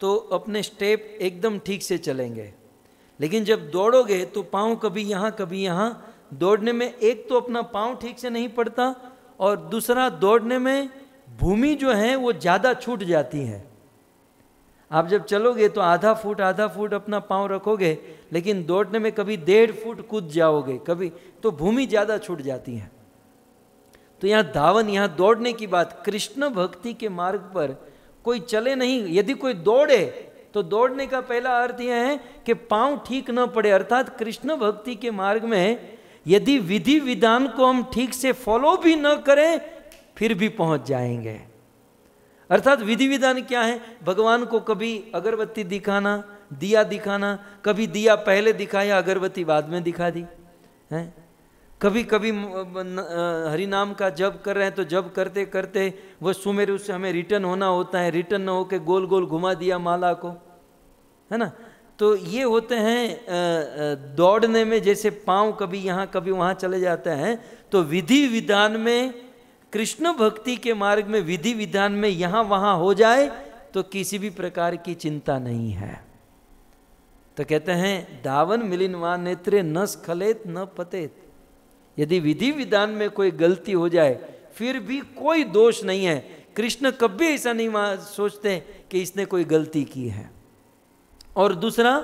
तो अपने स्टेप एकदम ठीक से चलेंगे लेकिन जब दौड़ोगे तो पाँव कभी यहाँ कभी यहाँ दौड़ने में एक तो अपना पाँव ठीक से नहीं पड़ता और दूसरा दौड़ने में भूमि जो है वो ज़्यादा छूट जाती है आप जब चलोगे तो आधा फुट आधा फुट अपना पाँव रखोगे लेकिन दौड़ने में कभी डेढ़ फुट कूद जाओगे कभी तो भूमि ज़्यादा छूट जाती है तो यहाँ धावन यहाँ दौड़ने की बात कृष्ण भक्ति के मार्ग पर कोई चले नहीं यदि कोई दौड़े तो दौड़ने का पहला अर्थ यह है कि पांव ठीक न पड़े अर्थात कृष्ण भक्ति के मार्ग में यदि विधि विधान को हम ठीक से फॉलो भी न करें फिर भी पहुंच जाएंगे अर्थात विधि विधान क्या है भगवान को कभी अगरबत्ती दिखाना दिया दिखाना कभी दिया पहले दिखाया अगरबत्ती बाद में दिखा दी है कभी कभी हरि नाम का जब कर रहे हैं तो जब करते करते वह सुमेर से हमें रिटर्न होना होता है रिटर्न न होकर गोल गोल घुमा दिया माला को है ना तो ये होते हैं दौड़ने में जैसे पाँव कभी यहाँ कभी वहाँ चले जाते हैं तो विधि विधान में कृष्ण भक्ति के मार्ग में विधि विधान में यहां वहां हो जाए तो किसी भी प्रकार की चिंता नहीं है तो कहते हैं दावन मिलिन वा नेत्रे न स्खलेत न पतेत यदि विधि विधान में कोई गलती हो जाए फिर भी कोई दोष नहीं है कृष्ण कभी ऐसा नहीं सोचते कि इसने कोई गलती की है और दूसरा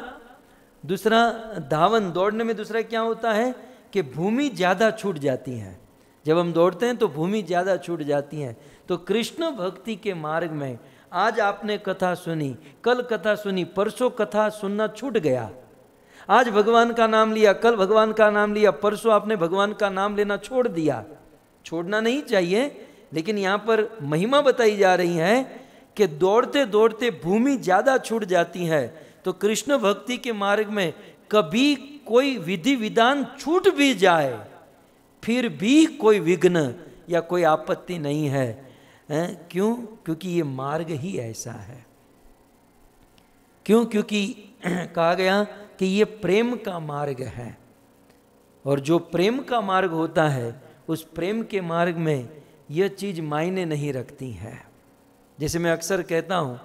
दूसरा धावन दौड़ने में दूसरा क्या होता है कि भूमि ज़्यादा छूट जाती है जब हम दौड़ते हैं तो भूमि ज़्यादा छूट जाती है तो कृष्ण भक्ति के मार्ग में आज आपने कथा सुनी कल कथा सुनी परसों कथा सुनना छूट गया आज भगवान का नाम लिया कल भगवान का नाम लिया परसों आपने भगवान का नाम लेना छोड़ दिया छोड़ना नहीं चाहिए लेकिन यहाँ पर महिमा बताई जा रही है कि दौड़ते दौड़ते भूमि ज़्यादा छूट जाती है तो कृष्ण भक्ति के मार्ग में कभी कोई विधि विधान छूट भी जाए फिर भी कोई विघ्न या कोई आपत्ति नहीं है हैं? क्यों क्योंकि ये मार्ग ही ऐसा है क्यों क्योंकि कहा गया कि ये प्रेम का मार्ग है और जो प्रेम का मार्ग होता है उस प्रेम के मार्ग में यह चीज़ मायने नहीं रखती है जैसे मैं अक्सर कहता हूँ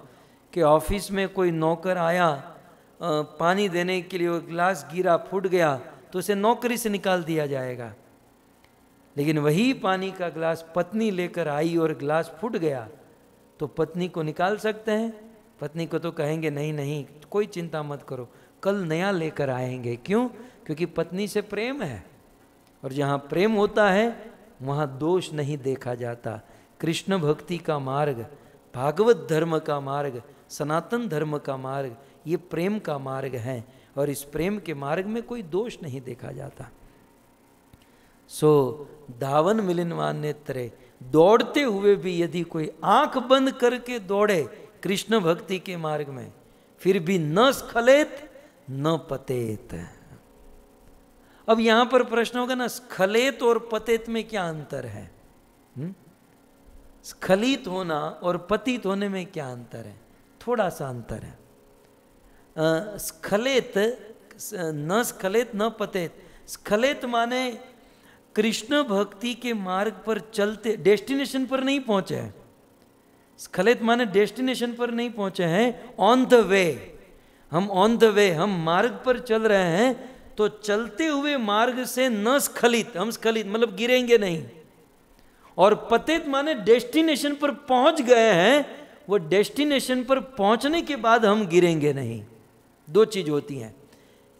कि ऑफिस में कोई नौकर आया पानी देने के लिए गिलास गिरा फूट गया तो उसे नौकरी से निकाल दिया जाएगा लेकिन वही पानी का गिलास पत्नी लेकर आई और गिलास फूट गया तो पत्नी को निकाल सकते हैं पत्नी को तो कहेंगे नहीं नहीं कोई चिंता मत करो कल नया लेकर आएंगे क्यों क्योंकि पत्नी से प्रेम है और जहाँ प्रेम होता है वहाँ दोष नहीं देखा जाता कृष्ण भक्ति का मार्ग भागवत धर्म का मार्ग सनातन धर्म का मार्ग ये प्रेम का मार्ग है और इस प्रेम के मार्ग में कोई दोष नहीं देखा जाता सो धावन मिलिनवान नेत्र दौड़ते हुए भी यदि कोई आंख बंद करके दौड़े कृष्ण भक्ति के मार्ग में फिर भी न स्खलेत न पतेत अब यहां पर प्रश्न होगा ना स्खलित और पतेत में क्या अंतर है हम्म? स्खलित होना और पतित होने में क्या अंतर है थोड़ा सा अंतर है स्खलेत स्खलित न स्खलित न पतेत स्खलित माने कृष्ण भक्ति के मार्ग पर चलते डेस्टिनेशन पर नहीं पहुंचे हैं स्खलित माने डेस्टिनेशन पर नहीं पहुंचे हैं ऑन द वे हम ऑन द वे हम मार्ग पर चल रहे हैं तो चलते हुए मार्ग से न स्खलित हम स्खलित मतलब गिरेंगे नहीं और पतित माने डेस्टिनेशन पर पहुंच गए हैं वो डेस्टिनेशन पर पहुंचने के बाद हम गिरेंगे नहीं दो चीज होती हैं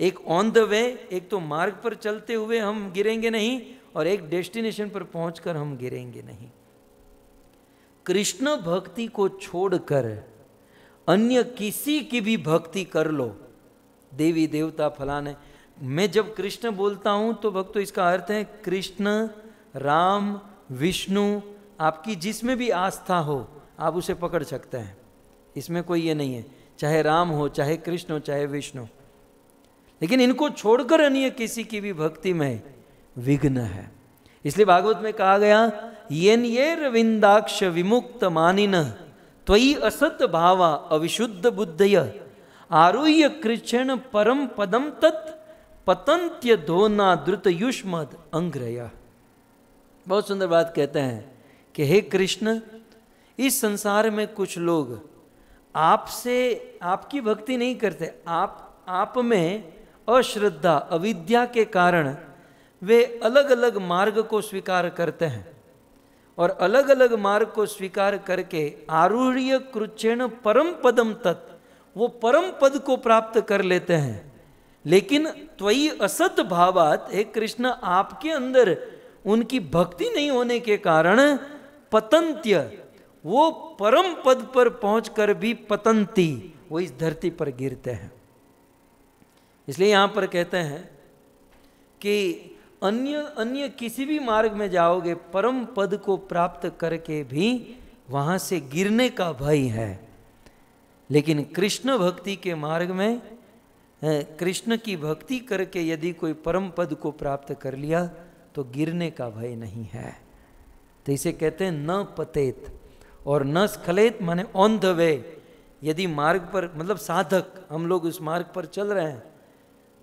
एक ऑन द वे एक तो मार्ग पर चलते हुए हम गिरेंगे नहीं और एक डेस्टिनेशन पर पहुंचकर हम गिरेंगे नहीं कृष्ण भक्ति को छोड़कर अन्य किसी की भी भक्ति कर लो देवी देवता फलाने मैं जब कृष्ण बोलता हूं तो भक्तों तो इसका अर्थ है कृष्ण राम विष्णु आपकी जिसमें भी आस्था हो आप उसे पकड़ सकते हैं इसमें कोई ये नहीं है चाहे राम हो चाहे कृष्ण हो चाहे विष्णु लेकिन इनको छोड़कर अन्य किसी की भी भक्ति में विघ्न है इसलिए भागवत में कहा गया येन ये रविंदाक्ष विमुक्त मानिन त्वी असत भावा अविशुद्ध बुद्धय आरुह्य कृष्ण परम पदम तत् पतंत्य धोना द्रुत युष्मद अंग्रया बहुत सुंदर बात कहते हैं कि हे कृष्ण इस संसार में कुछ लोग आपसे आपकी भक्ति नहीं करते आप आप में अश्रद्धा अविद्या के कारण वे अलग अलग मार्ग को स्वीकार करते हैं और अलग अलग मार्ग को स्वीकार करके आरूढ़ कृचेण परम पदम तत् वो परम पद को प्राप्त कर लेते हैं लेकिन त्वी असत भावात हे कृष्ण आपके अंदर उनकी भक्ति नहीं होने के कारण पतंत्य वो परम पद पर पहुंचकर भी पतंती वो इस धरती पर गिरते हैं इसलिए यहां पर कहते हैं कि अन्य अन्य किसी भी मार्ग में जाओगे परम पद को प्राप्त करके भी वहां से गिरने का भय है लेकिन कृष्ण भक्ति के मार्ग में कृष्ण की भक्ति करके यदि कोई परम पद को प्राप्त कर लिया तो गिरने का भय नहीं है तो इसे कहते हैं न पतेत और न स्खलेत माने ऑन द वे यदि मार्ग पर मतलब साधक हम लोग उस मार्ग पर चल रहे हैं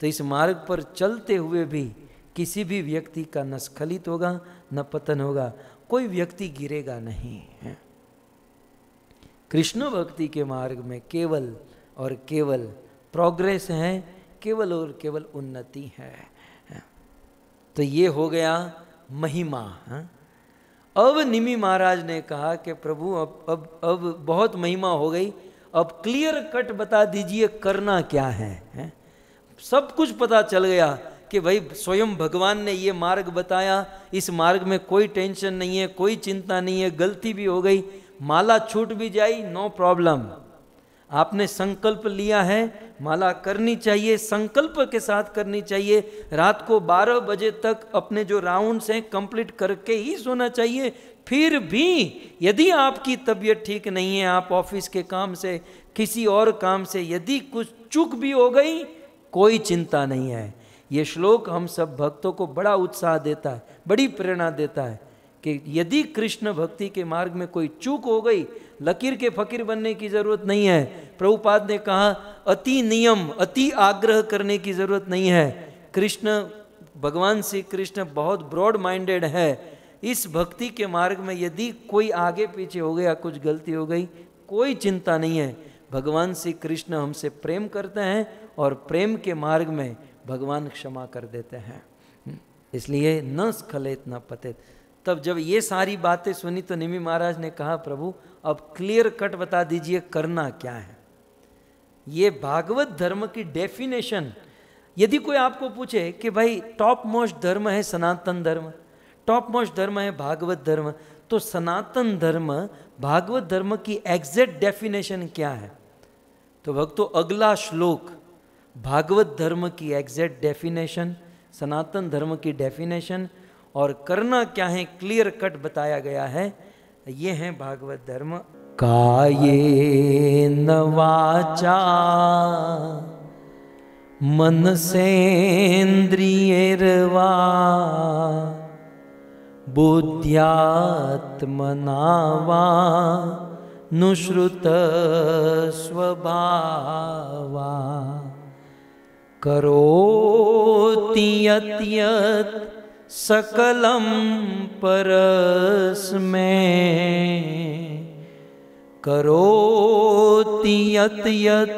तो इस मार्ग पर चलते हुए भी किसी भी व्यक्ति का न स्खलित होगा न पतन होगा कोई व्यक्ति गिरेगा नहीं है कृष्ण भक्ति के मार्ग में केवल और केवल प्रोग्रेस है केवल और केवल उन्नति है तो ये हो गया महिमा है? हाँ। अब निमी महाराज ने कहा कि प्रभु अब अब अब बहुत महिमा हो गई अब क्लियर कट बता दीजिए करना क्या है, है? हाँ। सब कुछ पता चल गया कि भाई स्वयं भगवान ने ये मार्ग बताया इस मार्ग में कोई टेंशन नहीं है कोई चिंता नहीं है गलती भी हो गई माला छूट भी जाए नो प्रॉब्लम आपने संकल्प लिया है माला करनी चाहिए संकल्प के साथ करनी चाहिए रात को 12 बजे तक अपने जो राउंड्स हैं कंप्लीट करके ही सोना चाहिए फिर भी यदि आपकी तबीयत ठीक नहीं है आप ऑफिस के काम से किसी और काम से यदि कुछ चूक भी हो गई कोई चिंता नहीं है ये श्लोक हम सब भक्तों को बड़ा उत्साह देता है बड़ी प्रेरणा देता है कि यदि कृष्ण भक्ति के मार्ग में कोई चूक हो गई लकीर के फकीर बनने की जरूरत नहीं है प्रभुपाद ने कहा अति नियम अति आग्रह करने की जरूरत नहीं है कृष्ण भगवान श्री कृष्ण बहुत ब्रॉड माइंडेड है इस भक्ति के मार्ग में यदि कोई आगे पीछे हो गया कुछ गलती हो गई कोई चिंता नहीं है भगवान श्री कृष्ण हमसे प्रेम करते हैं और प्रेम के मार्ग में भगवान क्षमा कर देते हैं इसलिए न स्खलित न पतित तब जब ये सारी बातें सुनी तो निमी महाराज ने कहा प्रभु अब क्लियर कट बता दीजिए करना क्या है ये भागवत धर्म की डेफिनेशन यदि कोई आपको पूछे कि भाई टॉप मोस्ट धर्म है सनातन धर्म टॉप मोस्ट धर्म है भागवत धर्म तो सनातन धर्म भागवत धर्म की एग्जैक्ट डेफिनेशन क्या है तो भक्तों अगला श्लोक भागवत धर्म की एग्जैक्ट डेफिनेशन सनातन धर्म की डेफिनेशन और करना क्या है क्लियर कट बताया गया है ये है भागवत धर्म काये नवाचा मन से बुद्ध्यात्मना वा नुश्रुत स्वभावा तियत सकलम परस में करो तियत यत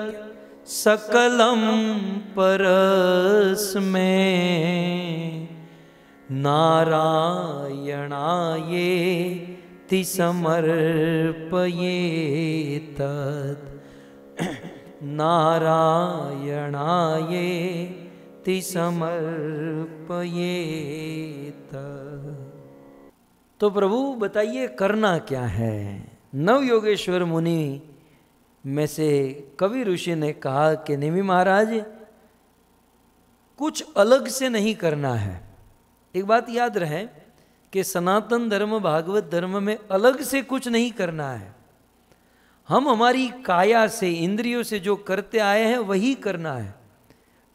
सकलम परस में नारायणाये तिसमर्पये तत् नारायणाये ति समर्पयेत तो प्रभु बताइए करना क्या है नव योगेश्वर मुनि में से कवि ऋषि ने कहा कि निमि महाराज कुछ अलग से नहीं करना है एक बात याद रहे कि सनातन धर्म भागवत धर्म में अलग से कुछ नहीं करना है हम हमारी काया से इंद्रियों से जो करते आए हैं वही करना है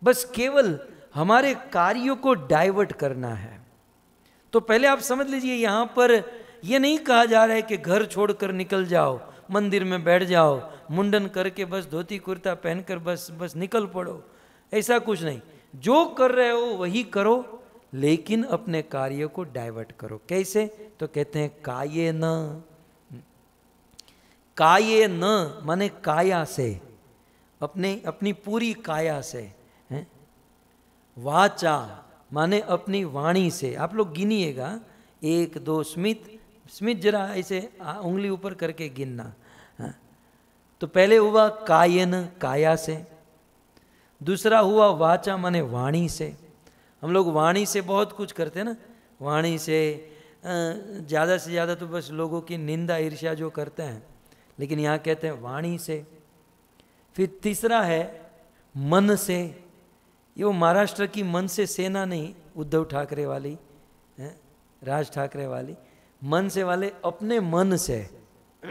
बस केवल हमारे कार्यों को डाइवर्ट करना है तो पहले आप समझ लीजिए यहाँ पर यह नहीं कहा जा रहा है कि घर छोड़कर निकल जाओ मंदिर में बैठ जाओ मुंडन करके बस धोती कुर्ता पहनकर बस बस निकल पड़ो ऐसा कुछ नहीं जो कर रहे हो वही करो लेकिन अपने कार्य को डाइवर्ट करो कैसे तो कहते हैं काये न काये न माने काया से अपने अपनी पूरी काया से हैं वाचा माने अपनी वाणी से आप लोग गिनिएगा एक दो स्मित स्मित जरा ऐसे उंगली ऊपर करके गिनना तो पहले हुआ कायन काया से दूसरा हुआ वाचा माने वाणी से हम लोग वाणी से बहुत कुछ करते हैं ना वाणी से ज़्यादा से ज़्यादा तो बस लोगों की निंदा ईर्ष्या जो करते हैं लेकिन यहाँ कहते हैं वाणी से फिर तीसरा है मन से ये वो महाराष्ट्र की मन से सेना नहीं उद्धव ठाकरे वाली है राज ठाकरे वाली मन से वाले अपने मन से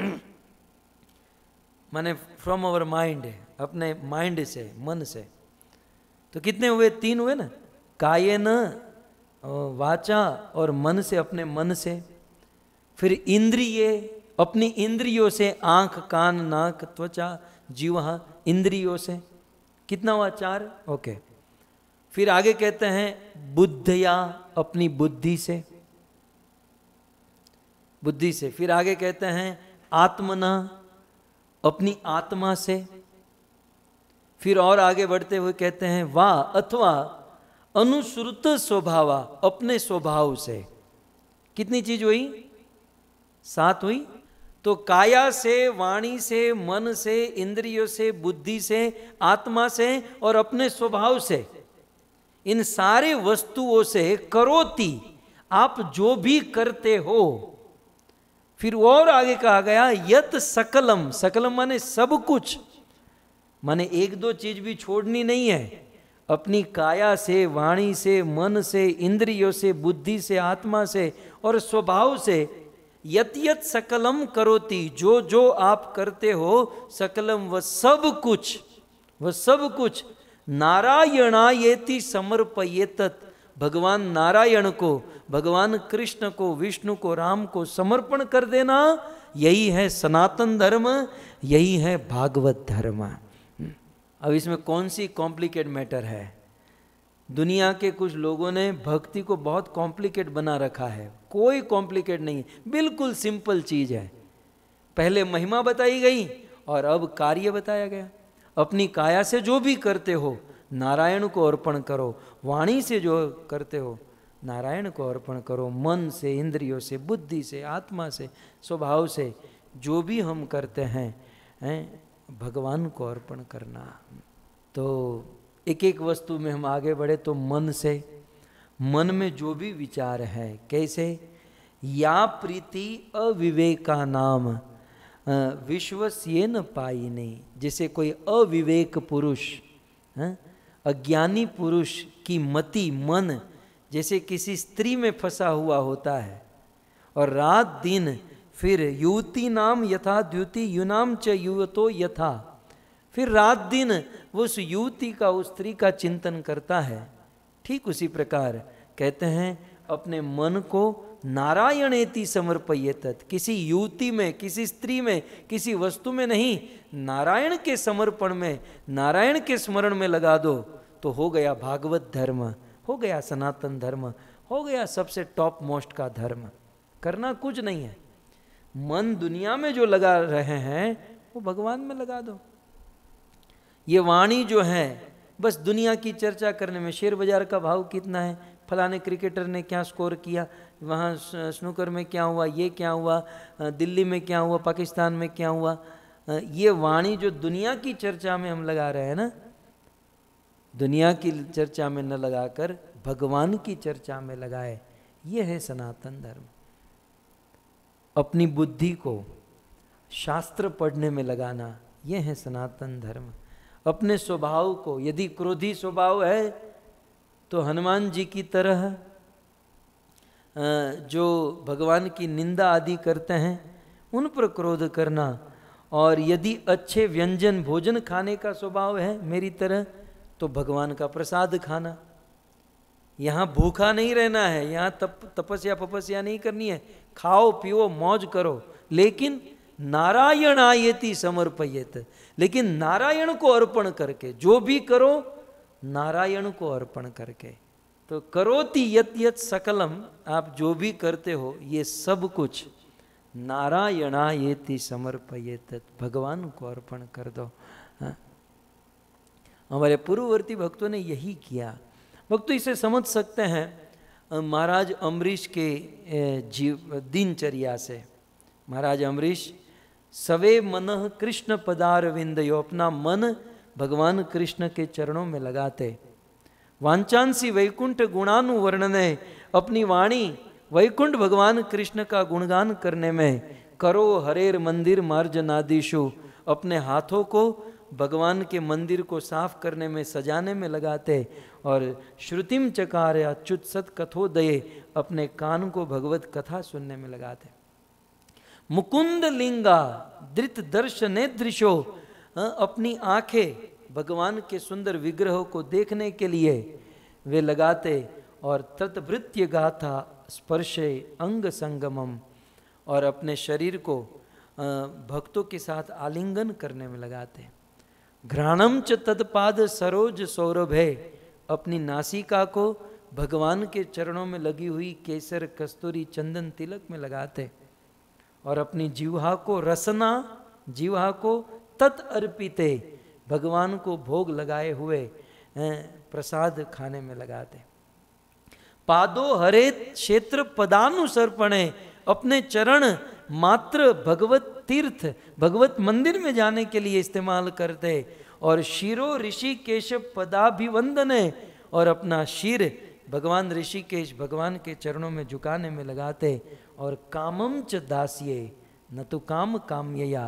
माने फ्रॉम अवर माइंड अपने माइंड से मन से तो कितने हुए तीन हुए ना कायन वाचा और मन से अपने मन से फिर इंद्रिय अपनी इंद्रियों से आंख कान नाक त्वचा जीवा इंद्रियों से कितना हुआ चार ओके फिर आगे कहते हैं बुद्ध या अपनी बुद्धि से बुद्धि से फिर आगे कहते हैं आत्मना अपनी आत्मा से फिर और आगे बढ़ते हुए कहते हैं वा अथवा अनुश्रुत स्वभावा अपने स्वभाव से कितनी चीज हुई सात हुई तो काया से वाणी से मन से इंद्रियों से बुद्धि से आत्मा से और अपने स्वभाव से इन सारे वस्तुओं से करोती आप जो भी करते हो फिर और आगे कहा गया यत सकलम सकलम माने सब कुछ माने एक दो चीज भी छोड़नी नहीं है अपनी काया से वाणी से मन से इंद्रियों से बुद्धि से आत्मा से और स्वभाव से यत यत सकलम करोती जो जो आप करते हो सकलम वह सब कुछ वह सब कुछ नारायणा ये समर्पयेत भगवान नारायण को भगवान कृष्ण को विष्णु को राम को समर्पण कर देना यही है सनातन धर्म यही है भागवत धर्म अब इसमें कौन सी कॉम्प्लिकेट मैटर है दुनिया के कुछ लोगों ने भक्ति को बहुत कॉम्प्लिकेट बना रखा है कोई कॉम्प्लिकेट नहीं है बिल्कुल सिंपल चीज़ है पहले महिमा बताई गई और अब कार्य बताया गया अपनी काया से जो भी करते हो नारायण को अर्पण करो वाणी से जो करते हो नारायण को अर्पण करो मन से इंद्रियों से बुद्धि से आत्मा से स्वभाव से जो भी हम करते हैं हैं भगवान को अर्पण करना तो एक एक वस्तु में हम आगे बढ़े तो मन से मन में जो भी विचार है कैसे या प्रीति अविवेका नाम विश्व से न पाई नहीं जैसे कोई अविवेक पुरुष अज्ञानी पुरुष की मति मन जैसे किसी स्त्री में फंसा हुआ होता है और रात दिन फिर युवती नाम यथा द्युति युनाम च युवतो यथा फिर रात दिन वो उस युवती का उस स्त्री का चिंतन करता है ठीक उसी प्रकार कहते हैं अपने मन को नारायण एति समर्पयत किसी युवती में किसी स्त्री में किसी वस्तु में नहीं नारायण के समर्पण में नारायण के स्मरण में लगा दो तो हो गया भागवत धर्म हो गया सनातन धर्म हो गया सबसे टॉप मोस्ट का धर्म करना कुछ नहीं है मन दुनिया में जो लगा रहे हैं वो भगवान में लगा दो ये वाणी जो है बस दुनिया की चर्चा करने में शेयर बाजार का भाव कितना है फलाने क्रिकेटर ने क्या स्कोर किया वहाँ स्नूकर में क्या हुआ ये क्या हुआ दिल्ली में क्या हुआ पाकिस्तान में क्या हुआ ये वाणी जो दुनिया की चर्चा में हम लगा रहे हैं ना दुनिया की चर्चा में न लगाकर भगवान की चर्चा में लगाए ये है सनातन धर्म अपनी बुद्धि को शास्त्र पढ़ने में लगाना यह है सनातन धर्म अपने स्वभाव को यदि क्रोधी स्वभाव है तो हनुमान जी की तरह जो भगवान की निंदा आदि करते हैं उन पर क्रोध करना और यदि अच्छे व्यंजन भोजन खाने का स्वभाव है मेरी तरह तो भगवान का प्रसाद खाना यहाँ भूखा नहीं रहना है यहाँ तप तपस्या पपस्या नहीं करनी है खाओ पियो मौज करो लेकिन नारायण आयति समर्पयत लेकिन नारायण को अर्पण करके जो भी करो नारायण को अर्पण करके तो करोति यत यत सकलम आप जो भी करते हो ये सब कुछ नारायणायति समर्पयत भगवान को अर्पण कर दो हाँ। हमारे पूर्ववर्ती भक्तों ने यही किया भक्त इसे समझ सकते हैं महाराज अम्बरीश के जीव दिनचर्या से महाराज अम्बरीश सवे मन कृष्ण पदार यो अपना मन भगवान कृष्ण के चरणों में लगाते वांचांसी वैकुंठ गुणानु अपनी वाणी वैकुंठ भगवान कृष्ण का गुणगान करने में करो हरेर मंदिर मार्जनादिशु अपने हाथों को भगवान के मंदिर को साफ करने में सजाने में लगाते और श्रुतिम चकार अच्युत सत दये अपने कान को भगवत कथा सुनने में लगाते मुकुंद लिंगा धृत ने दृशो हाँ, अपनी आंखें भगवान के सुंदर विग्रह को देखने के लिए वे लगाते और तत्वृत्य गाथा स्पर्शे अंग संगमम और अपने शरीर को हाँ, भक्तों के साथ आलिंगन करने में लगाते घ्राणम च तत्पाद सरोज सौरभ है अपनी नासिका को भगवान के चरणों में लगी हुई केसर कस्तूरी चंदन तिलक में लगाते और अपनी जीवा को रसना जीवा को तत् अर्पिते भगवान को भोग लगाए हुए प्रसाद खाने में लगाते पादो हरे क्षेत्र पदानुसर्पणे अपने चरण मात्र भगवत तीर्थ भगवत मंदिर में जाने के लिए इस्तेमाल करते और शिरो ऋषि केशव पदाभिवंदने और अपना शिर भगवान ऋषिकेश भगवान के चरणों में झुकाने में लगाते और कामम च दासिये न तो काम काम्यया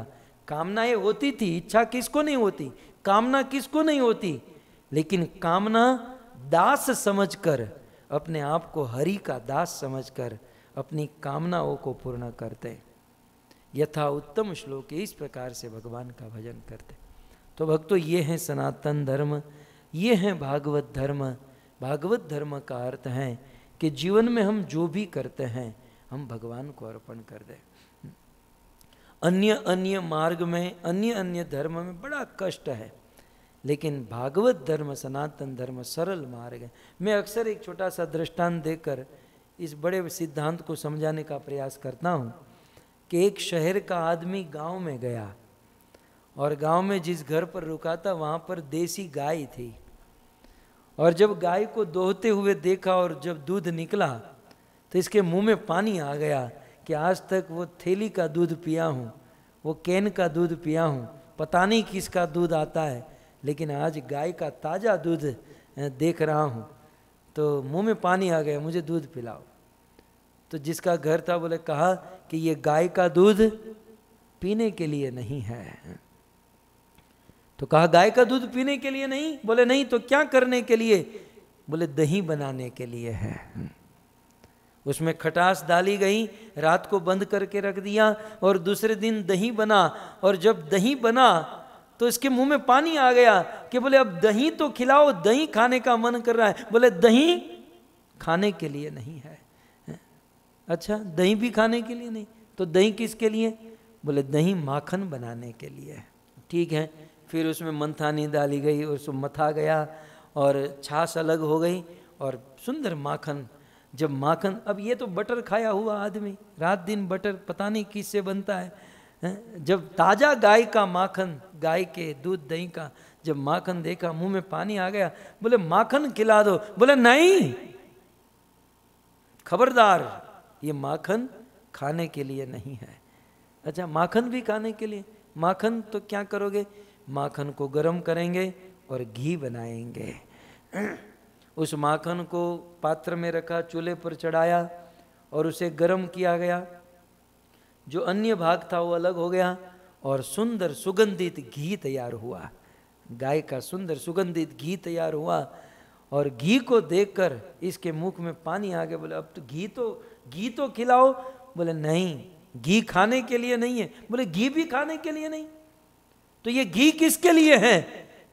कामनाएं होती थी इच्छा किसको नहीं होती कामना किसको नहीं होती लेकिन कामना दास समझकर अपने आप को हरि का दास समझकर अपनी कामनाओं को पूर्ण करते यथा उत्तम श्लोक इस प्रकार से भगवान का भजन करते तो भक्तों ये हैं सनातन धर्म ये हैं भागवत धर्म भागवत धर्म का अर्थ है कि जीवन में हम जो भी करते हैं हम भगवान को अर्पण कर दें अन्य अन्य मार्ग में अन्य अन्य धर्म में बड़ा कष्ट है लेकिन भागवत धर्म सनातन धर्म सरल मार्ग है मैं अक्सर एक छोटा सा दृष्टांत देकर इस बड़े सिद्धांत को समझाने का प्रयास करता हूँ कि एक शहर का आदमी गांव में गया और गांव में जिस घर पर रुका था वहाँ पर देसी गाय थी और जब गाय को दोहते हुए देखा और जब दूध निकला तो इसके मुंह में पानी आ गया कि आज तक वो थैली का दूध पिया हूँ वो कैन का दूध पिया हूँ पता नहीं किसका दूध आता है लेकिन आज गाय का ताज़ा दूध देख रहा हूँ तो मुंह में पानी आ गया मुझे दूध पिलाओ तो जिसका घर था बोले कहा कि ये गाय का दूध पीने के लिए नहीं है तो कहा गाय का दूध पीने के लिए नहीं बोले नहीं तो क्या करने के लिए बोले दही बनाने के लिए है उसमें खटास डाली गई रात को बंद करके रख दिया और दूसरे दिन दही बना और जब दही बना तो इसके मुंह में पानी आ गया कि बोले अब दही तो खिलाओ दही खाने का मन कर रहा है बोले दही खाने के लिए नहीं है अच्छा दही भी खाने के लिए नहीं तो दही किसके लिए बोले दही माखन बनाने के लिए ठीक है फिर उसमें मंथानी डाली गई और उसको मथा गया और छाछ अलग हो गई और सुंदर माखन जब माखन अब ये तो बटर खाया हुआ आदमी रात दिन बटर पता नहीं किससे बनता है, है जब ताज़ा गाय का माखन गाय के दूध दही का जब माखन देखा मुंह में पानी आ गया बोले माखन खिला दो बोले नहीं खबरदार ये माखन खाने के लिए नहीं है अच्छा माखन भी खाने के लिए माखन तो क्या करोगे माखन को गर्म करेंगे और घी बनाएंगे उस माखन को पात्र में रखा चूल्हे पर चढ़ाया और उसे गर्म किया गया जो अन्य भाग था वो अलग हो गया और सुंदर सुगंधित घी तैयार हुआ गाय का सुंदर सुगंधित घी तैयार हुआ और घी को देखकर इसके मुख में पानी आ गया बोले अब तो घी तो घी तो खिलाओ बोले नहीं घी खाने के लिए नहीं है बोले घी भी खाने के लिए नहीं तो ये घी किसके लिए है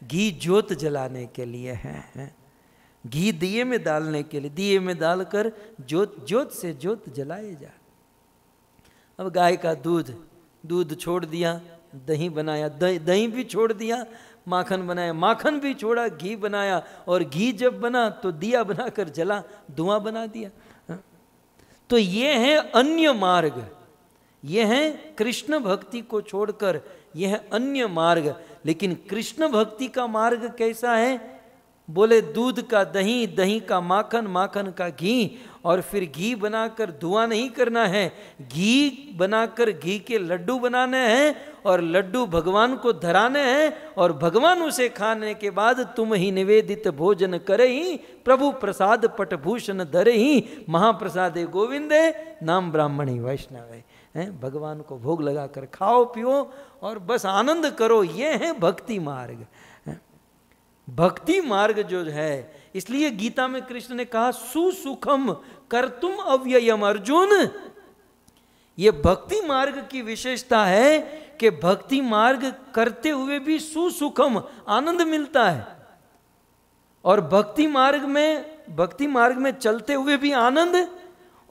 घी जोत जलाने के लिए है घी दिए में डालने के लिए दिए में डालकर जोत जोत से जोत जलाए जा अब गाय का दूध दूध छोड़ दिया दही बनाया दही दही भी छोड़ दिया माखन बनाया माखन भी छोड़ा घी बनाया और घी जब बना तो दिया बनाकर जला धुआं बना दिया तो ये है अन्य मार्ग ये है कृष्ण भक्ति को छोड़कर यह अन्य मार्ग लेकिन कृष्ण भक्ति का मार्ग कैसा है बोले दूध का दही दही का माखन माखन का घी और फिर घी बनाकर धुआं नहीं करना है घी बनाकर घी के लड्डू बनाने हैं और लड्डू भगवान को धराने हैं और भगवान उसे खाने के बाद तुम ही निवेदित भोजन करे ही प्रभु प्रसाद पटभूषण धरे ही महाप्रसाद गोविंदे नाम ब्राह्मणी वैष्णव है भगवान को भोग लगाकर खाओ पियो और बस आनंद करो ये है भक्ति मार्ग भक्ति मार्ग जो है इसलिए गीता में कृष्ण ने कहा सुसुखम कर तुम अव्ययम अर्जुन ये भक्ति मार्ग की विशेषता है कि भक्ति मार्ग करते हुए भी सुसुखम आनंद मिलता है और भक्ति मार्ग में भक्ति मार्ग में चलते हुए भी आनंद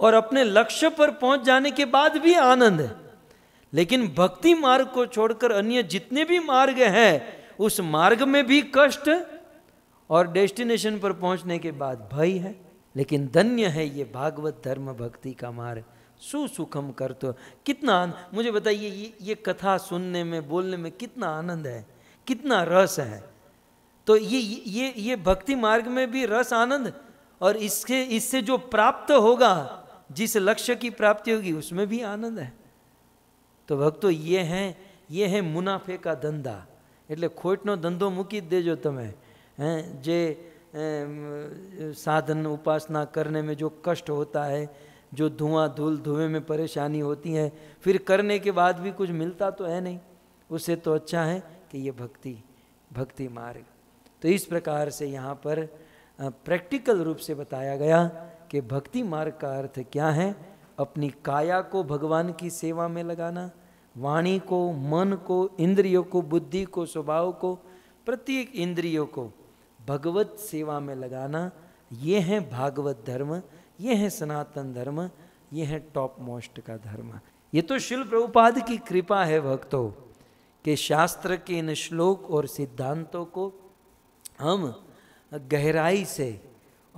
और अपने लक्ष्य पर पहुंच जाने के बाद भी आनंद है लेकिन भक्ति मार्ग को छोड़कर अन्य जितने भी मार्ग हैं उस मार्ग में भी कष्ट और डेस्टिनेशन पर पहुंचने के बाद भय है लेकिन धन्य है ये भागवत धर्म भक्ति का मार्ग सुसुखम कर तो कितना मुझे बताइए ये ये कथा सुनने में बोलने में कितना आनंद है कितना रस है तो ये ये ये भक्ति मार्ग में भी रस आनंद और इसके इससे जो प्राप्त होगा जिस लक्ष्य की प्राप्ति होगी उसमें भी आनंद है तो ભક્તો ये हैं ये हैं मुनाफे का धंधा એટલે ખોટનો ધંધો मुकी જ દેજો તમે हैं जे साधन उपासना करने में जो कष्ट होता है जो धुआं धूल धुएं में परेशानी होती है फिर करने के बाद भी कुछ मिलता तो है नहीं उससे तो अच्छा है कि ये भक्ति भक्ति मार्ग तो इस प्रकार से यहाँ पर प्रैक्टिकल रूप से बताया गया कि भक्ति मार्ग का अर्थ क्या है अपनी काया को भगवान की सेवा में लगाना वाणी को मन को इंद्रियों को बुद्धि को स्वभाव को प्रत्येक इंद्रियों को भगवत सेवा में लगाना ये है भागवत धर्म ये है सनातन धर्म ये है टॉप मोस्ट का धर्म ये तो शिल प्रभुपाद की कृपा है भक्तों के शास्त्र के इन श्लोक और सिद्धांतों को हम गहराई से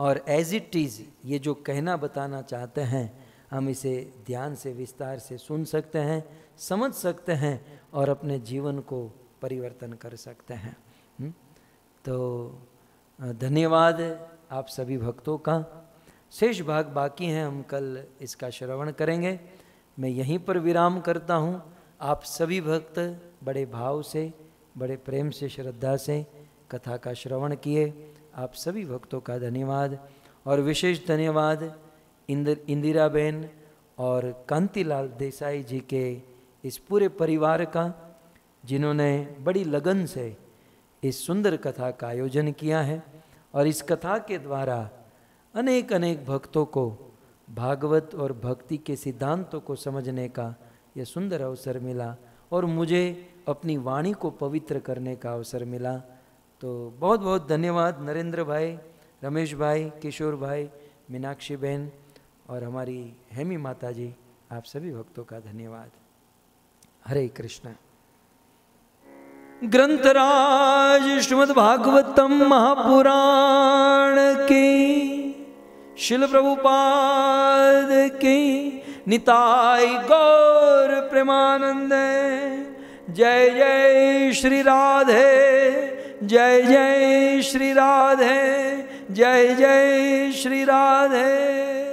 और एज इट इज़ ये जो कहना बताना चाहते हैं हम इसे ध्यान से विस्तार से सुन सकते हैं समझ सकते हैं और अपने जीवन को परिवर्तन कर सकते हैं हम्म? तो धन्यवाद आप सभी भक्तों का शेष भाग बाकी हैं हम कल इसका श्रवण करेंगे मैं यहीं पर विराम करता हूँ आप सभी भक्त बड़े भाव से बड़े प्रेम से श्रद्धा से कथा का श्रवण किए आप सभी भक्तों का धन्यवाद और विशेष धन्यवाद इंदिरा बेन और कांतिलाल देसाई जी के इस पूरे परिवार का जिन्होंने बड़ी लगन से इस सुंदर कथा का आयोजन किया है और इस कथा के द्वारा अनेक अनेक भक्तों को भागवत और भक्ति के सिद्धांतों को समझने का यह सुंदर अवसर मिला और मुझे अपनी वाणी को पवित्र करने का अवसर मिला तो बहुत बहुत धन्यवाद नरेंद्र भाई रमेश भाई किशोर भाई मीनाक्षी बहन और हमारी हेमी माता जी आप सभी भक्तों का धन्यवाद हरे कृष्ण ग्रंथराज श्रीमद भागवतम महापुराण की शिल प्रभुपाद की निताय गौर प्रेमानंद जय जय श्री राधे जय जय श्री राधे जय जय श्री राधे